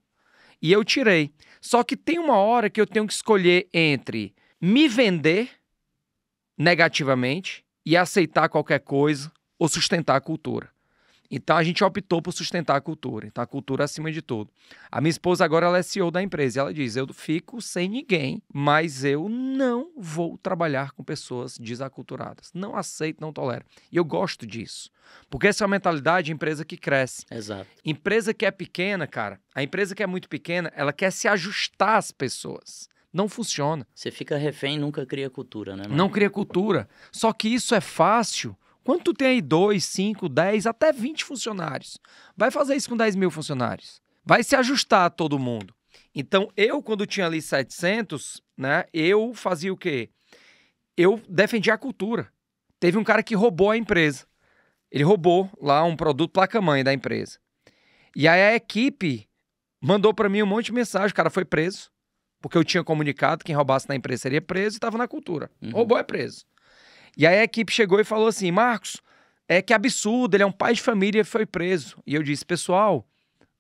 e eu tirei. Só que tem uma hora que eu tenho que escolher entre me vender negativamente e aceitar qualquer coisa ou sustentar a cultura. Então a gente optou por sustentar a cultura, então a cultura acima de tudo. A minha esposa agora ela é CEO da empresa, e ela diz: "Eu fico sem ninguém, mas eu não vou trabalhar com pessoas desaculturadas. Não aceito, não tolero". E eu gosto disso. Porque essa é a mentalidade de empresa que cresce. Exato. Empresa que é pequena, cara, a empresa que é muito pequena, ela quer se ajustar às pessoas. Não funciona. Você fica refém e nunca cria cultura, né? Não cria cultura. Só que isso é fácil Quanto tem aí 2, 5, 10, até 20 funcionários. Vai fazer isso com 10 mil funcionários. Vai se ajustar a todo mundo. Então, eu, quando tinha ali 700, né, eu fazia o quê? Eu defendia a cultura. Teve um cara que roubou a empresa. Ele roubou lá um produto placa-mãe da empresa. E aí a equipe mandou para mim um monte de mensagem. O cara foi preso. Porque eu tinha comunicado que quem roubasse na empresa seria preso e estava na cultura. Uhum. Roubou é preso. E aí a equipe chegou e falou assim: Marcos, é que absurdo, ele é um pai de família e foi preso. E eu disse: pessoal,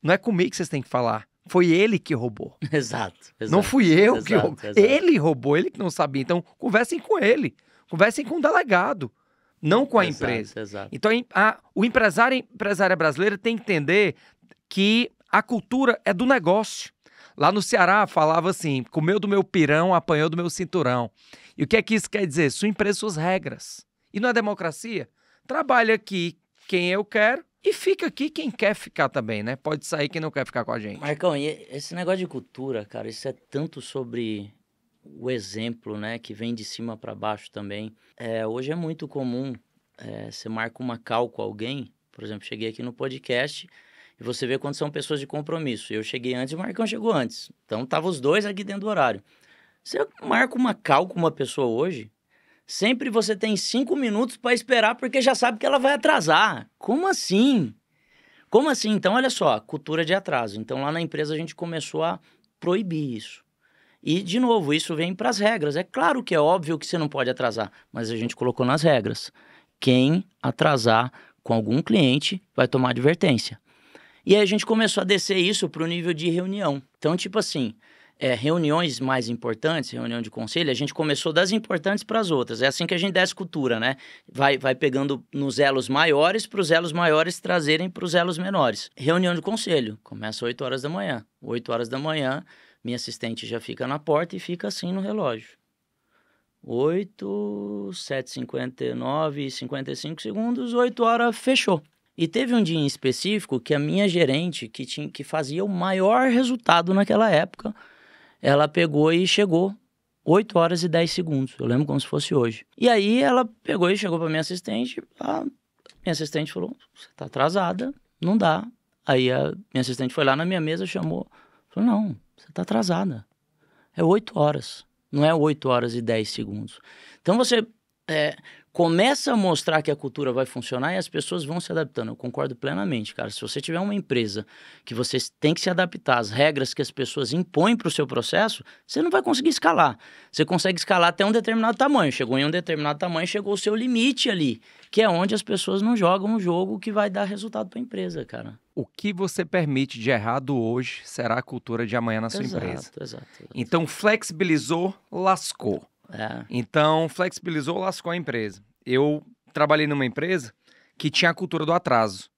não é comigo que vocês têm que falar. Foi ele que roubou. Exato. exato não fui eu exato, que roubou. Ele roubou, ele que não sabia. Então, conversem com ele. Conversem com o delegado, não com a empresa. Então, a, o empresário, empresária brasileira tem que entender que a cultura é do negócio. Lá no Ceará falava assim: comeu do meu pirão, apanhou do meu cinturão. E o que é que isso quer dizer? Sua empresa, suas regras. E não é democracia? Trabalha aqui quem eu quero e fica aqui quem quer ficar também, né? Pode sair quem não quer ficar com a gente. Marcão, e esse negócio de cultura, cara, isso é tanto sobre o exemplo, né? Que vem de cima para baixo também. É, hoje é muito comum é, você marca uma cal com alguém. Por exemplo, cheguei aqui no podcast e você vê quando são pessoas de compromisso. Eu cheguei antes e o Marcão chegou antes. Então tava os dois aqui dentro do horário. Você marca uma cal com uma pessoa hoje, sempre você tem cinco minutos para esperar porque já sabe que ela vai atrasar. Como assim? Como assim? Então, olha só, cultura de atraso. Então, lá na empresa a gente começou a proibir isso. E, de novo, isso vem para as regras. É claro que é óbvio que você não pode atrasar, mas a gente colocou nas regras. Quem atrasar com algum cliente vai tomar advertência. E aí a gente começou a descer isso para o nível de reunião. Então, tipo assim, é, reuniões mais importantes, reunião de conselho, a gente começou das importantes para as outras. É assim que a gente desce cultura, né? Vai, vai pegando nos elos maiores para os elos maiores trazerem para os elos menores. Reunião de conselho, começa 8 horas da manhã. 8 horas da manhã, minha assistente já fica na porta e fica assim no relógio. 8, 7, 59, 55 segundos, 8 horas, fechou. E teve um dia em específico que a minha gerente, que, tinha, que fazia o maior resultado naquela época, ela pegou e chegou 8 horas e 10 segundos. Eu lembro como se fosse hoje. E aí ela pegou e chegou para minha assistente. A minha assistente falou: Você tá atrasada, não dá. Aí a minha assistente foi lá na minha mesa, chamou. Falou: Não, você tá atrasada. É 8 horas. Não é 8 horas e 10 segundos. Então você. É, começa a mostrar que a cultura vai funcionar e as pessoas vão se adaptando. Eu concordo plenamente, cara. Se você tiver uma empresa que você tem que se adaptar às regras que as pessoas impõem para o seu processo, você não vai conseguir escalar. Você consegue escalar até um determinado tamanho. Chegou em um determinado tamanho, chegou o seu limite ali, que é onde as pessoas não jogam um jogo que vai dar resultado para a empresa, cara. O que você permite de errado hoje será a cultura de amanhã na sua exato, empresa. Exato, exato. Então flexibilizou, lascou. É. Então, flexibilizou, lascou a empresa. Eu trabalhei numa empresa que tinha a cultura do atraso.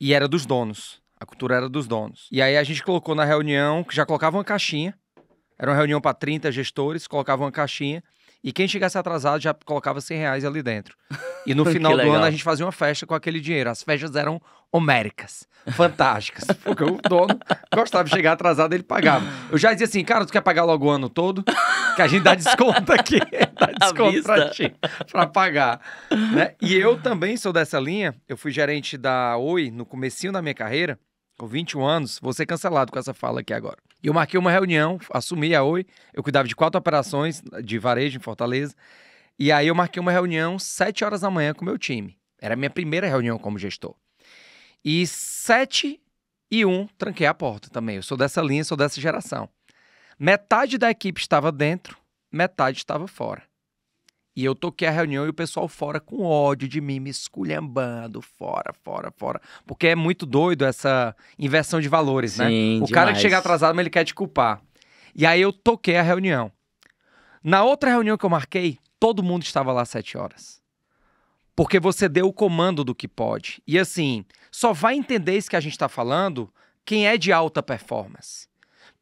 E era dos donos. A cultura era dos donos. E aí a gente colocou na reunião, que já colocava uma caixinha. Era uma reunião para 30 gestores, colocava uma caixinha e quem chegasse atrasado já colocava 100 reais ali dentro. E no final do ano a gente fazia uma festa com aquele dinheiro. As festas eram homéricas, fantásticas. Porque o dono gostava de chegar atrasado, ele pagava. Eu já dizia assim, cara, tu quer pagar logo o ano todo? Que a gente dá desconto aqui. dá desconto pra ti, pra pagar. Né? E eu também sou dessa linha. Eu fui gerente da Oi no comecinho da minha carreira, com 21 anos. Vou ser cancelado com essa fala aqui agora. E eu marquei uma reunião, assumi a Oi, eu cuidava de quatro operações de varejo em Fortaleza. E aí eu marquei uma reunião sete horas da manhã com o meu time. Era a minha primeira reunião como gestor. E sete e um tranquei a porta também. Eu sou dessa linha, sou dessa geração. Metade da equipe estava dentro, metade estava fora. E eu toquei a reunião e o pessoal fora com ódio de mim, me esculhambando, fora, fora, fora. Porque é muito doido essa inversão de valores, né? Sim, né? O cara que chega atrasado, mas ele quer te culpar. E aí eu toquei a reunião. Na outra reunião que eu marquei, todo mundo estava lá às sete horas. Porque você deu o comando do que pode. E assim, só vai entender isso que a gente está falando quem é de alta performance.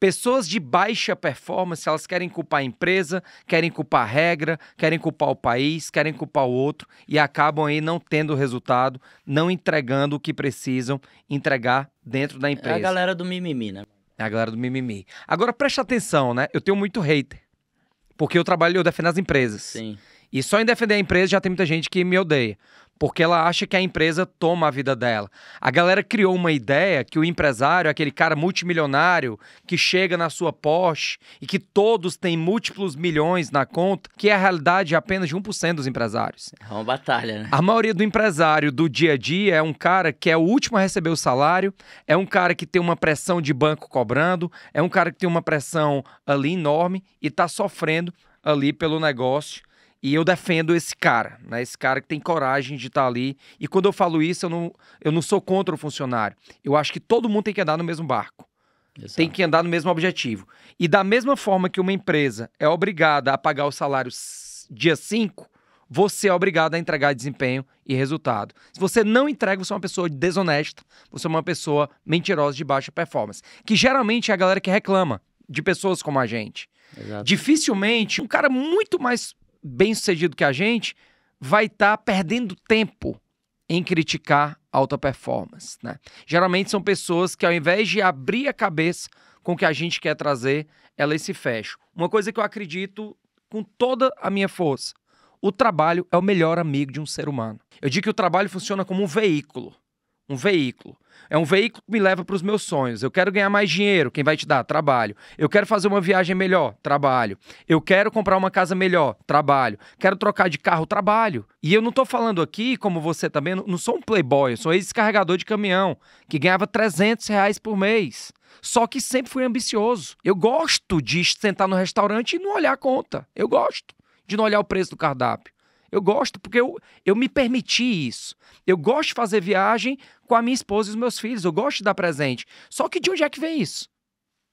Pessoas de baixa performance, elas querem culpar a empresa, querem culpar a regra, querem culpar o país, querem culpar o outro e acabam aí não tendo resultado, não entregando o que precisam entregar dentro da empresa. É a galera do mimimi, né? É a galera do mimimi. Agora preste atenção, né? Eu tenho muito hater. Porque eu trabalho, eu defendo as empresas. Sim. E só em defender a empresa já tem muita gente que me odeia porque ela acha que a empresa toma a vida dela. A galera criou uma ideia que o empresário, aquele cara multimilionário que chega na sua Porsche e que todos têm múltiplos milhões na conta, que é a realidade de apenas de 1% dos empresários. É uma batalha, né? A maioria do empresário do dia a dia é um cara que é o último a receber o salário, é um cara que tem uma pressão de banco cobrando, é um cara que tem uma pressão ali enorme e está sofrendo ali pelo negócio e eu defendo esse cara, né? Esse cara que tem coragem de estar tá ali. E quando eu falo isso, eu não, eu não sou contra o funcionário. Eu acho que todo mundo tem que andar no mesmo barco. Exato. Tem que andar no mesmo objetivo. E da mesma forma que uma empresa é obrigada a pagar o salário dia 5, você é obrigado a entregar desempenho e resultado. Se você não entrega, você é uma pessoa desonesta, você é uma pessoa mentirosa de baixa performance. Que geralmente é a galera que reclama de pessoas como a gente. Exato. Dificilmente um cara muito mais bem-sucedido que a gente, vai estar tá perdendo tempo em criticar alta performance. Né? Geralmente são pessoas que, ao invés de abrir a cabeça com o que a gente quer trazer, elas se fecham. Uma coisa que eu acredito com toda a minha força: o trabalho é o melhor amigo de um ser humano. Eu digo que o trabalho funciona como um veículo um veículo. É um veículo que me leva para os meus sonhos. Eu quero ganhar mais dinheiro. Quem vai te dar? Trabalho. Eu quero fazer uma viagem melhor. Trabalho. Eu quero comprar uma casa melhor. Trabalho. Quero trocar de carro. Trabalho. E eu não estou falando aqui, como você também, não sou um playboy. Eu sou ex-carregador de caminhão, que ganhava 300 reais por mês. Só que sempre fui ambicioso. Eu gosto de sentar no restaurante e não olhar a conta. Eu gosto de não olhar o preço do cardápio. Eu gosto porque eu, eu me permiti isso. Eu gosto de fazer viagem com a minha esposa e os meus filhos. Eu gosto de dar presente. Só que de onde é que vem isso?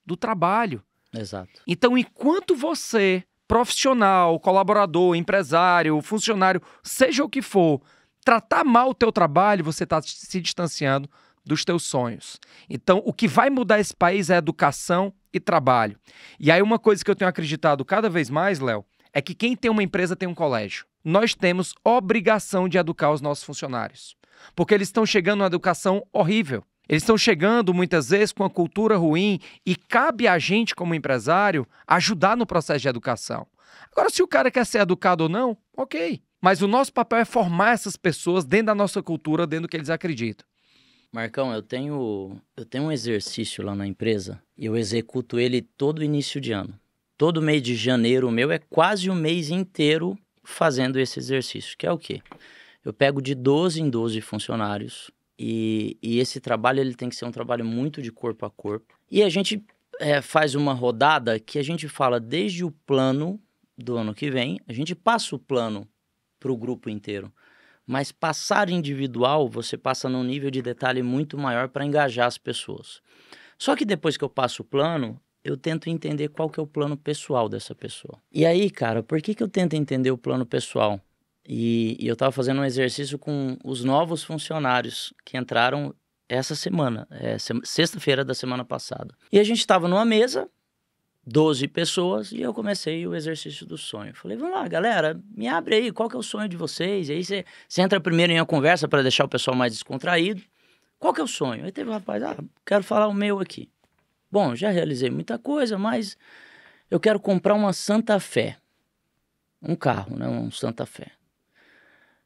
Do trabalho. Exato. Então, enquanto você, profissional, colaborador, empresário, funcionário, seja o que for, tratar mal o teu trabalho, você está se distanciando dos teus sonhos. Então, o que vai mudar esse país é educação e trabalho. E aí, uma coisa que eu tenho acreditado cada vez mais, Léo, é que quem tem uma empresa tem um colégio. Nós temos obrigação de educar os nossos funcionários, porque eles estão chegando numa educação horrível. Eles estão chegando muitas vezes com uma cultura ruim e cabe a gente, como empresário, ajudar no processo de educação. Agora, se o cara quer ser educado ou não, ok. Mas o nosso papel é formar essas pessoas dentro da nossa cultura, dentro do que eles acreditam. Marcão, eu tenho, eu tenho um exercício lá na empresa e eu executo ele todo início de ano. Todo mês de janeiro o meu é quase o mês inteiro fazendo esse exercício, que é o quê? Eu pego de 12 em 12 funcionários e, e esse trabalho ele tem que ser um trabalho muito de corpo a corpo. E a gente é, faz uma rodada que a gente fala desde o plano do ano que vem, a gente passa o plano para o grupo inteiro. Mas passar individual, você passa num nível de detalhe muito maior para engajar as pessoas. Só que depois que eu passo o plano, eu tento entender qual que é o plano pessoal dessa pessoa. E aí, cara, por que, que eu tento entender o plano pessoal? E, e eu estava fazendo um exercício com os novos funcionários que entraram essa semana, é, sexta-feira da semana passada. E a gente estava numa mesa, 12 pessoas, e eu comecei o exercício do sonho. Falei, vamos lá, galera, me abre aí, qual que é o sonho de vocês? E aí você, você entra primeiro em uma conversa para deixar o pessoal mais descontraído. Qual que é o sonho? Aí teve um rapaz, ah, quero falar o meu aqui. Bom, já realizei muita coisa, mas eu quero comprar uma Santa Fé. Um carro, né? Um Santa Fé.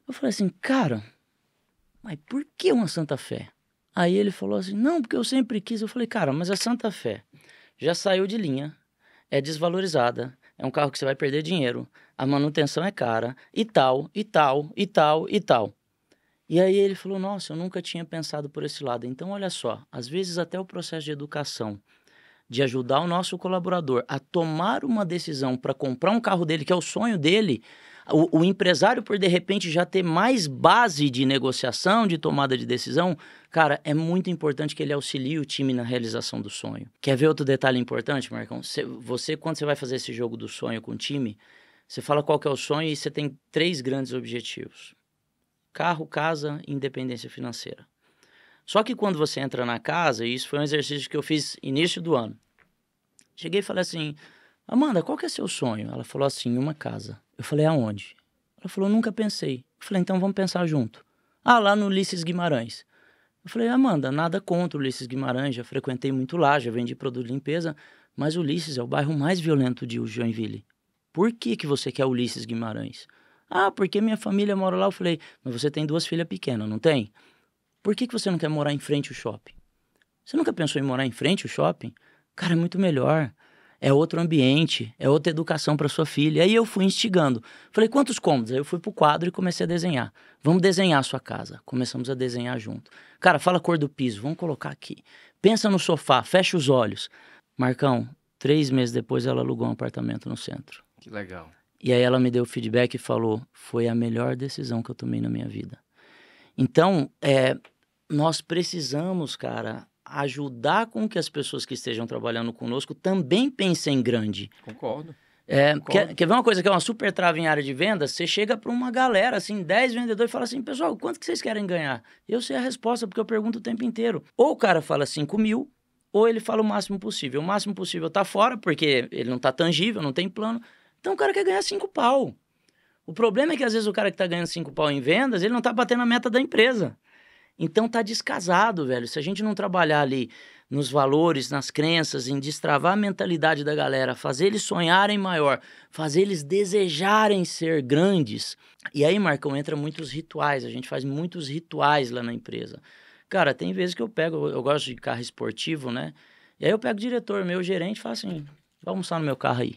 Eu falei assim, cara, mas por que uma Santa Fé? Aí ele falou assim, não, porque eu sempre quis. Eu falei, cara, mas a é Santa Fé já saiu de linha, é desvalorizada, é um carro que você vai perder dinheiro, a manutenção é cara, e tal, e tal, e tal, e tal. E aí ele falou: Nossa, eu nunca tinha pensado por esse lado. Então, olha só, às vezes até o processo de educação, de ajudar o nosso colaborador a tomar uma decisão para comprar um carro dele, que é o sonho dele, o, o, empresário, por de repente já ter mais base de negociação, de tomada de decisão, cara, é muito importante que ele auxilie o time na realização do sonho. Quer ver outro detalhe importante, Marcão? Você, você quando você vai fazer esse jogo do sonho com o time, você fala qual que é o sonho e você tem três grandes objetivos carro, casa, independência financeira. Só que quando você entra na casa, e isso foi um exercício que eu fiz início do ano. Cheguei e falei assim: Amanda, qual que é seu sonho? Ela falou assim: uma casa. Eu falei: aonde? Ela falou: nunca pensei. Eu falei: então vamos pensar junto. Ah, lá no Ulisses Guimarães. Eu falei: Amanda, nada contra o Ulisses Guimarães, já frequentei muito lá, já vendi produto de limpeza, mas Ulisses é o bairro mais violento de Joinville. Por que, que você quer Ulisses Guimarães? Ah, porque minha família mora lá. Eu falei, mas você tem duas filhas pequenas, não tem? Por que, que você não quer morar em frente ao shopping? Você nunca pensou em morar em frente ao shopping? Cara, é muito melhor. É outro ambiente, é outra educação para sua filha. Aí eu fui instigando. Falei, quantos cômodos? Aí eu fui pro quadro e comecei a desenhar. Vamos desenhar a sua casa. Começamos a desenhar junto. Cara, fala a cor do piso, vamos colocar aqui. Pensa no sofá, fecha os olhos. Marcão, três meses depois ela alugou um apartamento no centro. Que legal. E aí ela me deu feedback e falou: foi a melhor decisão que eu tomei na minha vida. Então, é, nós precisamos, cara, ajudar com que as pessoas que estejam trabalhando conosco também pensem em grande. Concordo. É, Quer, quer, ver uma coisa que é uma super trava em área de vendas? Você chega para uma galera, assim, 10 vendedores, e fala assim: pessoal, quanto que vocês querem ganhar? Eu sei a resposta, porque eu pergunto o tempo inteiro. Ou o cara fala 5 mil, ou ele fala o máximo possível. O máximo possível está fora, porque ele não está tangível, não tem plano. Então o cara quer ganhar cinco pau. O problema é que às vezes o cara que tá ganhando cinco pau em vendas, ele não tá batendo a meta da empresa. Então tá descasado, velho. Se a gente não trabalhar ali nos valores, nas crenças, em destravar a mentalidade da galera, fazer eles sonharem maior, fazer eles desejarem ser grandes. E aí, Marcão, entra muitos rituais. A gente faz muitos rituais lá na empresa. Cara, tem vezes que eu pego, eu gosto de carro esportivo, né? E aí eu pego o diretor, meu gerente, e falo assim: vai almoçar no meu carro aí.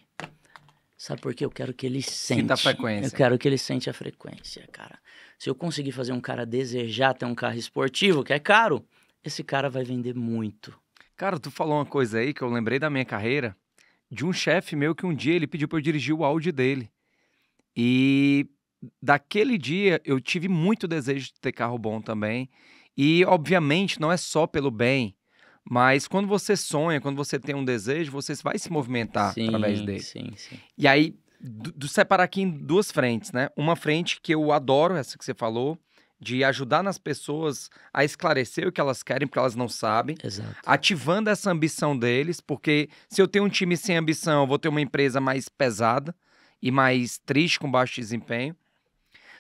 Sabe por quê? Eu quero que ele sente. Sinta a frequência. Eu quero que ele sente a frequência, cara. Se eu conseguir fazer um cara desejar ter um carro esportivo, que é caro, esse cara vai vender muito. Cara, tu falou uma coisa aí que eu lembrei da minha carreira, de um chefe meu que um dia ele pediu para eu dirigir o áudio dele. E daquele dia eu tive muito desejo de ter carro bom também. E obviamente não é só pelo bem, mas quando você sonha, quando você tem um desejo, você vai se movimentar sim, através dele. Sim, sim. E aí, do, do separar aqui em duas frentes, né? Uma frente que eu adoro, essa que você falou, de ajudar nas pessoas a esclarecer o que elas querem, porque elas não sabem. Exato. Ativando essa ambição deles, porque se eu tenho um time sem ambição, eu vou ter uma empresa mais pesada e mais triste com baixo desempenho.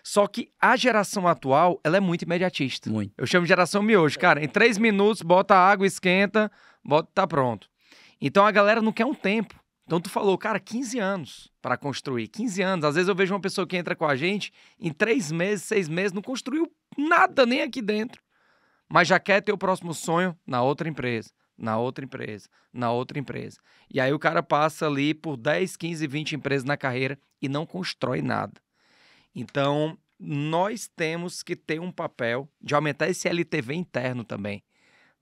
Só que a geração atual, ela é muito imediatista. Muito. Eu chamo de geração miojo. Cara, em três minutos, bota água, esquenta, bota tá pronto. Então a galera não quer um tempo. Então tu falou, cara, 15 anos para construir. 15 anos. Às vezes eu vejo uma pessoa que entra com a gente, em três meses, seis meses, não construiu nada nem aqui dentro. Mas já quer ter o próximo sonho na outra empresa, na outra empresa, na outra empresa. E aí o cara passa ali por 10, 15, 20 empresas na carreira e não constrói nada. Então, nós temos que ter um papel de aumentar esse LTV interno também,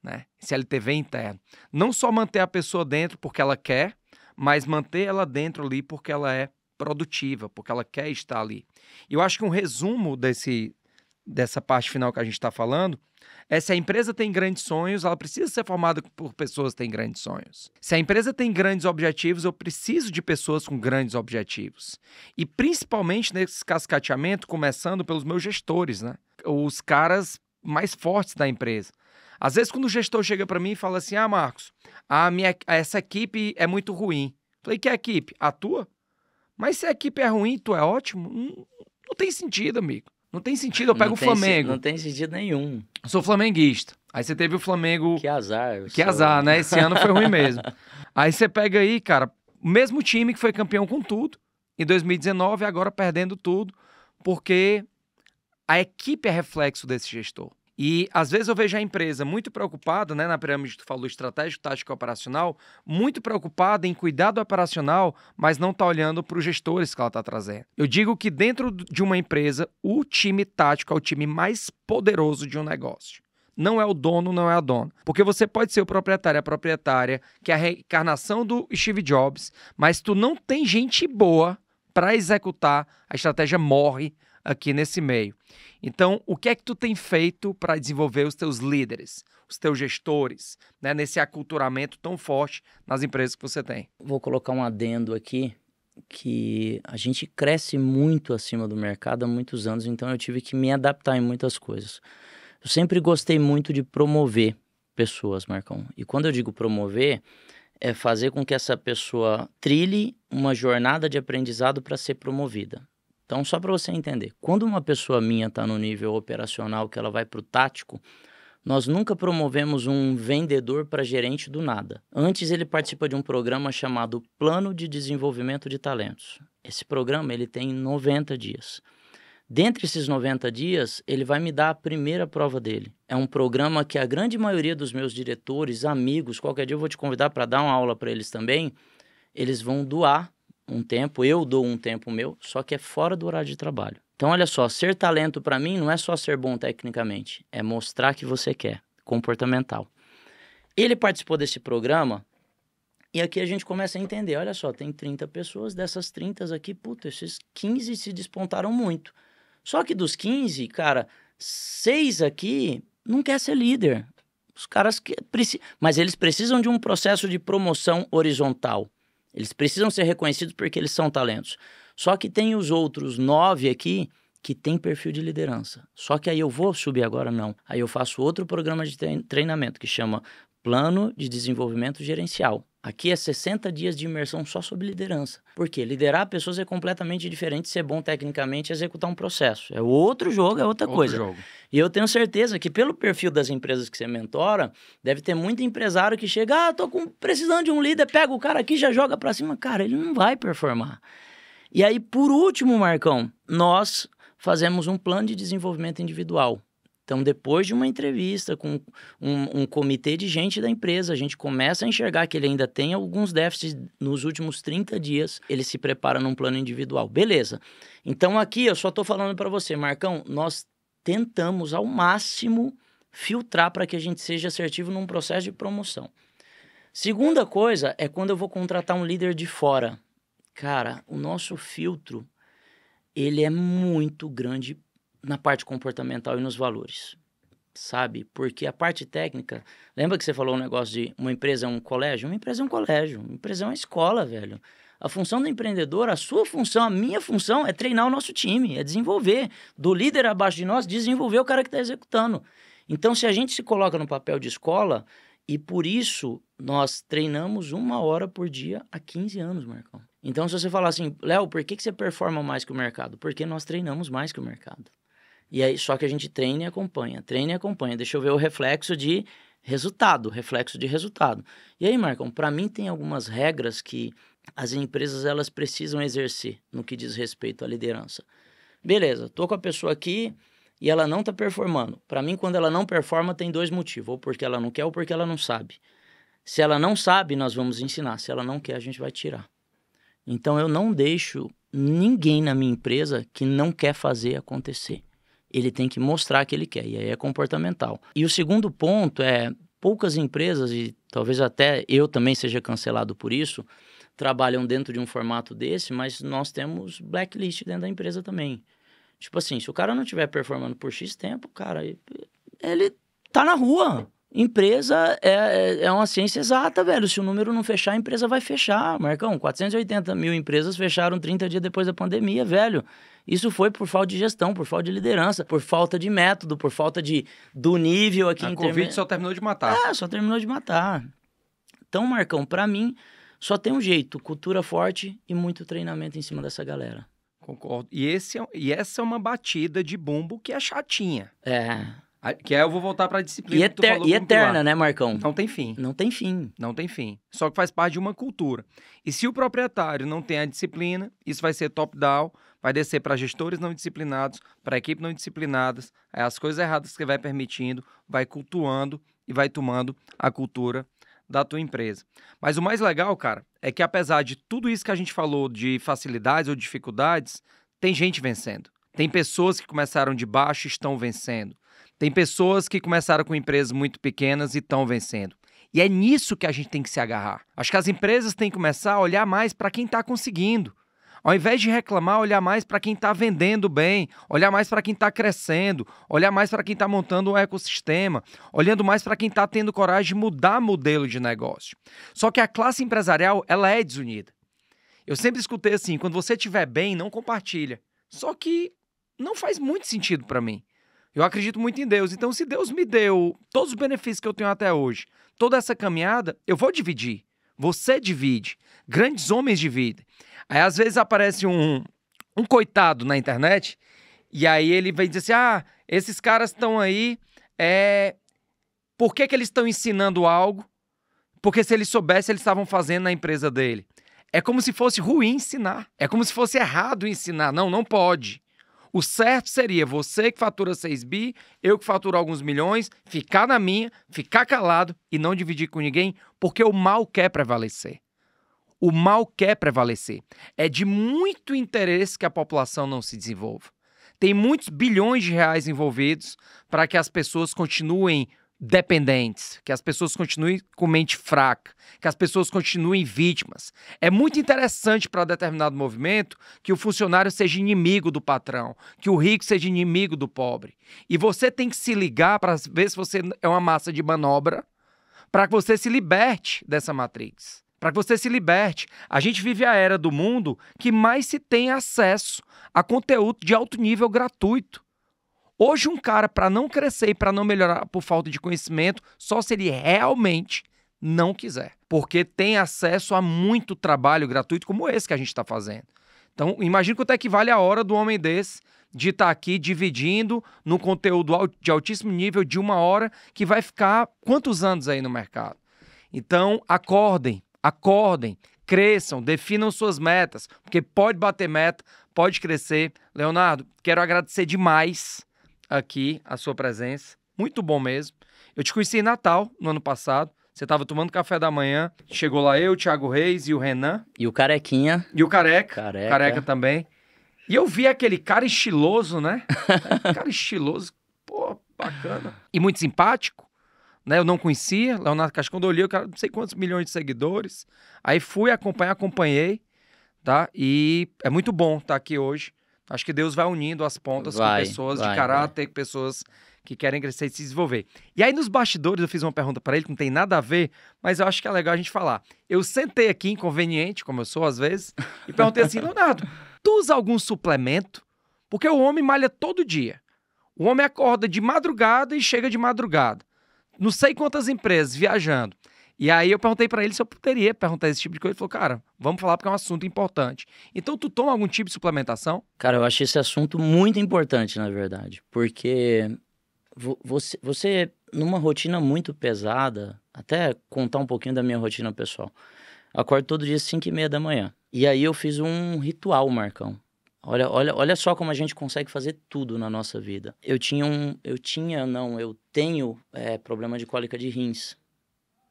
né? Esse LTV interno. Não só manter a pessoa dentro porque ela quer, mas manter ela dentro ali porque ela é produtiva, porque ela quer estar ali. Eu acho que um resumo desse, dessa parte final que a gente está falando é se a empresa tem grandes sonhos, ela precisa ser formada por pessoas que têm grandes sonhos. Se a empresa tem grandes objetivos, eu preciso de pessoas com grandes objetivos. E principalmente nesse cascateamento, começando pelos meus gestores, né? Os caras mais fortes da empresa. Às vezes, quando o gestor chega para mim e fala assim: Ah, Marcos, a minha, essa equipe é muito ruim. Falei: Que equipe? A tua? Mas se a equipe é ruim, tu é ótimo? Não, hum, não tem sentido, amigo. Não tem sentido, eu pego o Flamengo. Se, não tem sentido nenhum. Eu sou flamenguista. Aí você teve o Flamengo. Que azar. Que sou... azar, né? Esse ano foi ruim mesmo. Aí você pega aí, cara, o mesmo time que foi campeão com tudo, em 2019, agora perdendo tudo, porque a equipe é reflexo desse gestor. E às vezes eu vejo a empresa muito preocupada, né, na pirâmide tu falou estratégico, tático operacional, muito preocupada em cuidado operacional, mas não está olhando para os gestores que ela está trazendo. Eu digo que dentro de uma empresa, o time tático é o time mais poderoso de um negócio. Não é o dono, não é a dona. Porque você pode ser o proprietário, a proprietária, que é a reencarnação do Steve Jobs, mas tu não tem gente boa para executar, a estratégia morre, aqui nesse meio. Então, o que é que tu tem feito para desenvolver os teus líderes, os teus gestores, né, nesse aculturamento tão forte nas empresas que você tem? Vou colocar um adendo aqui que a gente cresce muito acima do mercado há muitos anos, então eu tive que me adaptar em muitas coisas. Eu sempre gostei muito de promover pessoas, Marcão. E quando eu digo promover, é fazer com que essa pessoa trilhe uma jornada de aprendizado para ser promovida. Então, só para você entender, quando uma pessoa minha está no nível operacional que ela vai para o tático, nós nunca promovemos um vendedor para gerente do nada. Antes ele participa de um programa chamado Plano de Desenvolvimento de Talentos. Esse programa ele tem 90 dias. Dentre esses 90 dias, ele vai me dar a primeira prova dele. É um programa que a grande maioria dos meus diretores, amigos, qualquer dia eu vou te convidar para dar uma aula para eles também, eles vão doar um tempo, eu dou um tempo meu, só que é fora do horário de trabalho. Então, olha só, ser talento para mim não é só ser bom tecnicamente, é mostrar que você quer, comportamental. Ele participou desse programa e aqui a gente começa a entender, olha só, tem 30 pessoas, dessas 30 aqui, puta, esses 15 se despontaram muito. Só que dos 15, cara, seis aqui não quer ser líder. Os caras que precisam, mas eles precisam de um processo de promoção horizontal. Eles precisam ser reconhecidos porque eles são talentos. Só que tem os outros nove aqui que tem perfil de liderança. Só que aí eu vou subir agora, não. Aí eu faço outro programa de treinamento que chama Plano de Desenvolvimento Gerencial. Aqui é 60 dias de imersão só sobre liderança. Porque liderar pessoas é completamente diferente de ser bom tecnicamente e executar um processo. É outro jogo, é outra outro coisa. Jogo. E eu tenho certeza que pelo perfil das empresas que você mentora, deve ter muito empresário que chega, ah, tô com, precisando de um líder, pega o cara aqui, já joga para cima. Cara, ele não vai performar. E aí, por último, Marcão, nós fazemos um plano de desenvolvimento individual. Então, depois de uma entrevista com um, um, comitê de gente da empresa, a gente começa a enxergar que ele ainda tem alguns déficits nos últimos 30 dias. Ele se prepara num plano individual. Beleza. Então, aqui eu só estou falando para você, Marcão, nós tentamos ao máximo filtrar para que a gente seja assertivo num processo de promoção. Segunda coisa é quando eu vou contratar um líder de fora. Cara, o nosso filtro ele é muito grande na parte comportamental e nos valores, sabe? Porque a parte técnica, lembra que você falou um negócio de uma empresa é um colégio? Uma empresa é um colégio, uma empresa é uma escola, velho. A função do empreendedor, a sua função, a minha função é treinar o nosso time, é desenvolver. Do líder abaixo de nós, desenvolver o cara que está executando. Então, se a gente se coloca no papel de escola, e por isso nós treinamos uma hora por dia há 15 anos, Marcão. Então, se você falar assim, Léo, por que, que você performa mais que o mercado? Porque nós treinamos mais que o mercado. E aí, só que a gente treina e acompanha, treina e acompanha. Deixa eu ver o reflexo de resultado, reflexo de resultado. E aí, Marcão, para mim tem algumas regras que as empresas elas precisam exercer no que diz respeito à liderança. Beleza, tô com a pessoa aqui e ela não tá performando. Para mim, quando ela não performa, tem dois motivos, ou porque ela não quer ou porque ela não sabe. Se ela não sabe, nós vamos ensinar. Se ela não quer, a gente vai tirar. Então eu não deixo ninguém na minha empresa que não quer fazer acontecer ele tem que mostrar que ele quer, e aí é comportamental. E o segundo ponto é: poucas empresas, e talvez até eu também seja cancelado por isso, trabalham dentro de um formato desse, mas nós temos blacklist dentro da empresa também. Tipo assim, se o cara não estiver performando por X tempo, cara, ele tá na rua. Empresa é, é, é uma ciência exata, velho. Se o número não fechar, a empresa vai fechar. Marcão, 480 mil empresas fecharam 30 dias depois da pandemia, velho. Isso foi por falta de gestão, por falta de liderança, por falta de método, por falta de do nível aqui. A interme... Covid só terminou de matar. Ah, só terminou de matar. Então, Marcão, para mim, só tem um jeito: cultura forte e muito treinamento em cima dessa galera. Concordo. E, esse, é e essa é uma batida de bumbo que é chatinha. É. Que aí é, eu vou voltar para a disciplina. E, eter e eterna, né, Marcão? Não tem fim. Não tem fim. Não tem fim. Só que faz parte de uma cultura. E se o proprietário não tem a disciplina, isso vai ser top-down, vai descer para gestores não disciplinados, para equipe não disciplinadas, é as coisas erradas que vai permitindo, vai cultuando e vai tomando a cultura da tua empresa. Mas o mais legal, cara, é que apesar de tudo isso que a gente falou de facilidades ou dificuldades, tem gente vencendo. Tem pessoas que começaram de baixo e estão vencendo. Tem pessoas que começaram com empresas muito pequenas e estão vencendo. E é nisso que a gente tem que se agarrar. Acho que as empresas têm que começar a olhar mais para quem está conseguindo. Ao invés de reclamar, olhar mais para quem está vendendo bem, olhar mais para quem está crescendo, olhar mais para quem está montando um ecossistema, olhando mais para quem está tendo coragem de mudar modelo de negócio. Só que a classe empresarial ela é desunida. Eu sempre escutei assim: quando você estiver bem, não compartilha. Só que não faz muito sentido para mim. Eu acredito muito em Deus. Então, se Deus me deu todos os benefícios que eu tenho até hoje, toda essa caminhada, eu vou dividir. Você divide. Grandes homens dividem. Aí, às vezes, aparece um, um coitado na internet e aí ele vem dizer assim: ah, esses caras estão aí, é... por que, que eles estão ensinando algo? Porque se eles soubessem, eles estavam fazendo na empresa dele. É como se fosse ruim ensinar. É como se fosse errado ensinar. Não, não pode. O certo seria você que fatura 6 bi, eu que faturo alguns milhões, ficar na minha, ficar calado e não dividir com ninguém, porque o mal quer prevalecer. O mal quer prevalecer. É de muito interesse que a população não se desenvolva. Tem muitos bilhões de reais envolvidos para que as pessoas continuem dependentes, que as pessoas continuem com mente fraca, que as pessoas continuem vítimas. É muito interessante para determinado movimento que o funcionário seja inimigo do patrão, que o rico seja inimigo do pobre. E você tem que se ligar para ver se você é uma massa de manobra para que você se liberte dessa matrix. Para que você se liberte. A gente vive a era do mundo que mais se tem acesso a conteúdo de alto nível gratuito. Hoje, um cara, para não crescer e para não melhorar por falta de conhecimento, só se ele realmente não quiser. Porque tem acesso a muito trabalho gratuito como esse que a gente está fazendo. Então, imagina quanto é que vale a hora do homem desse de estar tá aqui dividindo no conteúdo de altíssimo nível de uma hora que vai ficar quantos anos aí no mercado? Então, acordem, acordem, cresçam, definam suas metas, porque pode bater meta, pode crescer. Leonardo, quero agradecer demais aqui a sua presença. Muito bom mesmo. Eu te conheci em Natal, no ano passado. Você estava tomando café da manhã. Chegou lá eu, o Thiago Reis e o Renan. E o Carequinha. E o Careca. Careca, careca também. E eu vi aquele cara estiloso, né? cara estiloso. Pô, bacana. E muito simpático. Né, eu não conhecia, Leonardo Cascão, quando eu olhei, o cara não sei quantos milhões de seguidores. Aí fui acompanhar, acompanhei, tá? E é muito bom estar aqui hoje Acho que Deus vai unindo as pontas vai, com pessoas vai, de caráter, vai. pessoas que querem crescer e se desenvolver. E aí nos bastidores eu fiz uma pergunta para ele que não tem nada a ver, mas eu acho que é legal a gente falar. Eu sentei aqui inconveniente, como eu sou às vezes, e perguntei assim, Leonardo, tu usa algum suplemento? Porque o homem malha todo dia. O homem acorda de madrugada e chega de madrugada. Não sei quantas empresas viajando. E aí eu perguntei para ele se eu poderia perguntar esse tipo de coisa. Ele falou, cara, vamos falar porque é um assunto importante. Então, tu toma algum tipo de suplementação? Cara, eu achei esse assunto muito importante, na verdade. Porque você, você numa rotina muito pesada, até contar um pouquinho da minha rotina pessoal. Acordo todo dia às 5 e meia da manhã. E aí eu fiz um ritual, Marcão. Olha, olha, olha só como a gente consegue fazer tudo na nossa vida. Eu tinha um. Eu tinha, não, eu tenho é, problema de cólica de rins.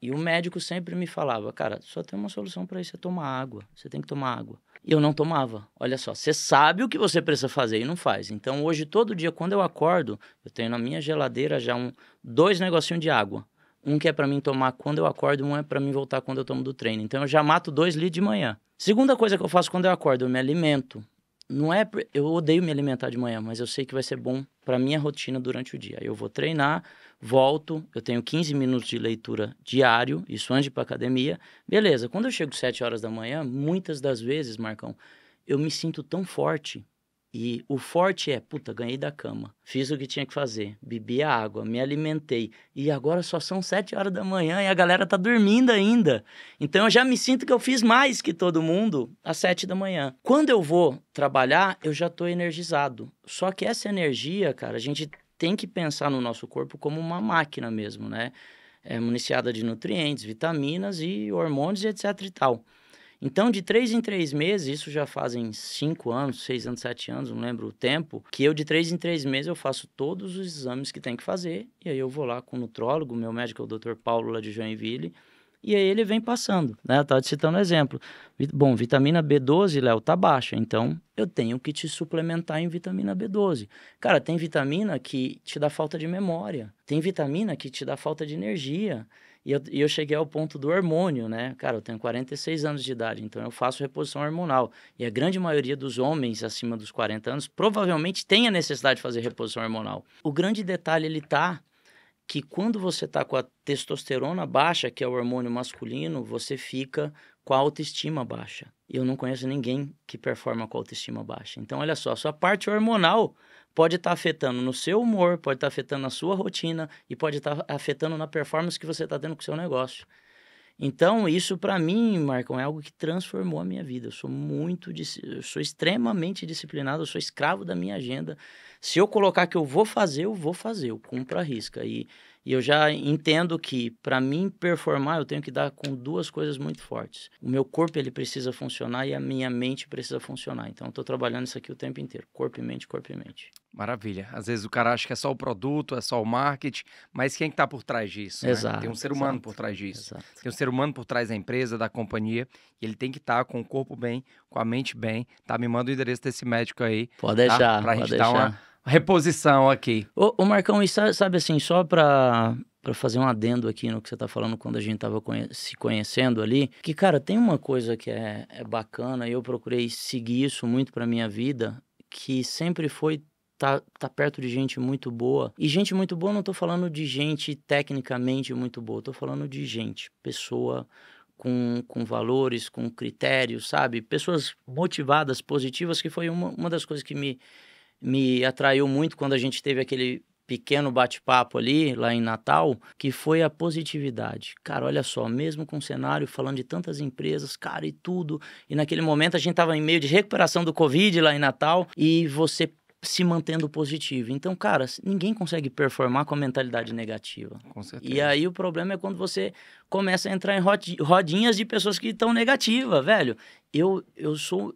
E o médico sempre me falava, cara, só tem uma solução para isso, é tomar água. Você tem que tomar água. E eu não tomava. Olha só, você sabe o que você precisa fazer e não faz. Então hoje, todo dia, quando eu acordo, eu tenho na minha geladeira já um, dois negocinhos de água. Um que é para mim tomar quando eu acordo, um é para mim voltar quando eu tomo do treino. Então eu já mato dois litros de manhã. Segunda coisa que eu faço quando eu acordo, eu me alimento não é eu odeio me alimentar de manhã, mas eu sei que vai ser bom para minha rotina durante o dia. Eu vou treinar, volto, eu tenho 15 minutos de leitura diário, isso antes de ir para academia. Beleza, quando eu chego 7 horas da manhã, muitas das vezes, Marcão, eu me sinto tão forte e o forte é, puta, ganhei da cama, fiz o que tinha que fazer, bebi a água, me alimentei. E agora só são sete horas da manhã e a galera tá dormindo ainda. Então eu já me sinto que eu fiz mais que todo mundo às sete da manhã. Quando eu vou trabalhar, eu já tô energizado. Só que essa energia, cara, a gente tem que pensar no nosso corpo como uma máquina mesmo, né? É municiada de nutrientes, vitaminas e hormônios, etc e tal. Então, de três em três meses, isso já fazem cinco anos, seis anos, sete anos, não lembro o tempo, que eu de três em três meses eu faço todos os exames que tem que fazer, e aí eu vou lá com o nutrólogo, meu médico é o Dr. Paulo lá de Joinville, e aí ele vem passando, né? Eu tava te citando um exemplo. Bom, vitamina B12, Léo, tá baixa, então eu tenho que te suplementar em vitamina B12. Cara, tem vitamina que te dá falta de memória, tem vitamina que te dá falta de energia. E eu, eu cheguei ao ponto do hormônio, né? Cara, eu tenho 46 anos de idade, então eu faço reposição hormonal. E a grande maioria dos homens acima dos 40 anos provavelmente tem a necessidade de fazer reposição hormonal. O grande detalhe, ele tá que quando você tá com a testosterona baixa, que é o hormônio masculino, você fica com a autoestima baixa. E Eu não conheço ninguém que performa com a autoestima baixa. Então, olha só, a sua parte hormonal pode estar tá afetando no seu humor, pode estar tá afetando na sua rotina e pode estar tá afetando na performance que você está tendo com o seu negócio. Então, isso para mim, Marcão, é algo que transformou a minha vida. Eu sou muito, eu sou extremamente disciplinado, eu sou escravo da minha agenda. Se eu colocar que eu vou fazer, eu vou fazer, eu cumpro a risca. E e eu já entendo que para mim performar eu tenho que dar com duas coisas muito fortes. O meu corpo ele precisa funcionar e a minha mente precisa funcionar. Então eu tô trabalhando isso aqui o tempo inteiro, corpo e mente, corpo e mente. Maravilha. Às vezes o cara acha que é só o produto, é só o marketing, mas quem é está por trás disso? Né? Exato, né? Tem um ser humano exato, por trás disso. Exato. Tem um ser humano por trás da empresa, da companhia, e ele tem que estar tá com o corpo bem, com a mente bem. Tá? Me manda o endereço desse médico aí. Pode tá? deixar. Pra pode deixar. dar uma reposição aqui. Ô, ô Marcão, e sabe assim, só para para fazer um adendo aqui no que você está falando quando a gente estava conhe se conhecendo ali, que, cara, tem uma coisa que é, é bacana e eu procurei seguir isso muito para minha vida, que sempre foi tá, tá perto de gente muito boa. E gente muito boa, não estou falando de gente tecnicamente muito boa, estou falando de gente, pessoa com, com valores, com critérios, sabe? Pessoas motivadas, positivas, que foi uma, uma das coisas que me me atraiu muito quando a gente teve aquele pequeno bate-papo ali, lá em Natal, que foi a positividade. Cara, olha só, mesmo com o cenário, falando de tantas empresas, cara, e tudo, e naquele momento a gente estava em meio de recuperação do Covid lá em Natal, e você se mantendo positivo. Então, cara, ninguém consegue performar com a mentalidade negativa. Com certeza. E aí o problema é quando você começa a entrar em rodinhas de pessoas que estão negativas, velho. Eu, eu sou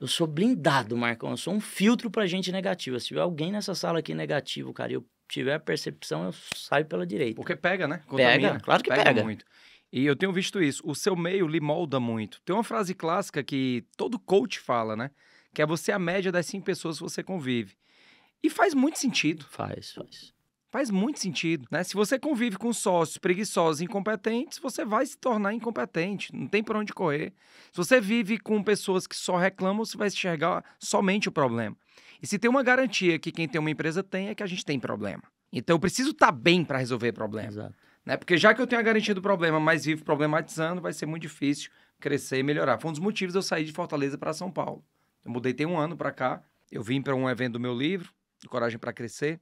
eu sou blindado, Marcão. Eu sou um filtro pra gente negativa. Se tiver alguém nessa sala aqui negativo, cara, e eu tiver a percepção, eu saio pela direita. Porque pega, né? Contamina. Pega, claro que pega. pega. muito. E eu tenho visto isso. O seu meio lhe molda muito. Tem uma frase clássica que todo coach fala, né? que é você a média das cinco pessoas que você convive. E faz muito sentido. Faz, faz. Faz muito sentido, né? Se você convive com sócios preguiçosos e incompetentes, você vai se tornar incompetente, não tem para onde correr. Se você vive com pessoas que só reclamam, você vai enxergar somente o problema. E se tem uma garantia que quem tem uma empresa tem, é que a gente tem problema. Então eu preciso estar tá bem para resolver problema. Exato. Né? Porque já que eu tenho a garantia do problema, mas vivo problematizando, vai ser muito difícil crescer e melhorar. Foi um dos motivos eu sair de Fortaleza para São Paulo. Eu mudei tem um ano para cá. Eu vim para um evento do meu livro, Coragem para Crescer.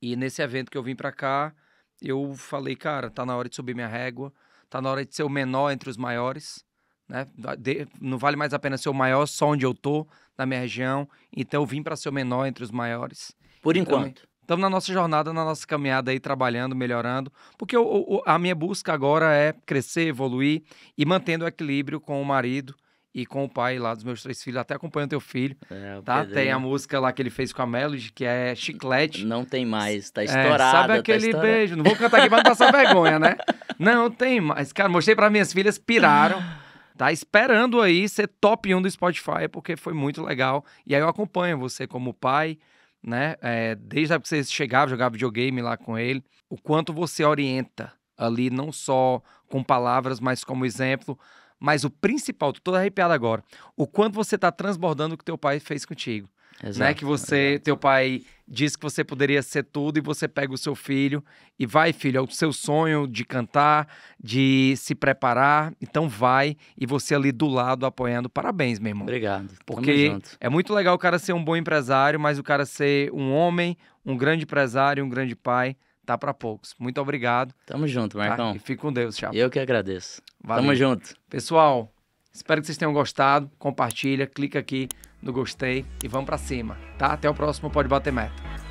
E nesse evento que eu vim para cá, eu falei, cara, tá na hora de subir minha régua, tá na hora de ser o menor entre os maiores, né? De, não vale mais a pena ser o maior só onde eu tô, na minha região. Então eu vim para ser o menor entre os maiores. Por então, enquanto. Estamos na nossa jornada, na nossa caminhada aí, trabalhando, melhorando, porque eu, eu, a minha busca agora é crescer, evoluir e mantendo o equilíbrio com o marido, e com o pai lá dos meus três filhos, até acompanhando teu filho. É, tá? Tem a música lá que ele fez com a Melody, que é Chiclete. Não tem mais, tá estourada. É, sabe tá aquele tá beijo? Não vou cantar aqui pra não passar vergonha, né? Não tem mais. Cara, mostrei para minhas filhas, piraram. Tá esperando aí ser top 1 do Spotify, porque foi muito legal. E aí eu acompanho você como pai, né? É, desde a época que você chegava, jogava videogame lá com ele. O quanto você orienta ali, não só com palavras, mas como exemplo mas o principal, tô todo arrepiado agora, o quanto você está transbordando o que teu pai fez contigo. Né? Exato, né? Que você, exato. teu pai disse que você poderia ser tudo e você pega o seu filho e vai, filho, é o seu sonho de cantar, de se preparar, então vai e você ali do lado apoiando. Parabéns, meu irmão. Obrigado. Porque é muito legal o cara ser um bom empresário, mas o cara ser um homem, um grande empresário, um grande pai tá para poucos. Muito obrigado. Tamo junto, tá? Marcão. Tá? E fique com Deus, Chapa. Eu que agradeço. Valeu. Tamo junto. Pessoal, espero que vocês tenham gostado. Compartilha, clica aqui no gostei e vamos para cima, tá? Até o próximo Pode Bater Meta.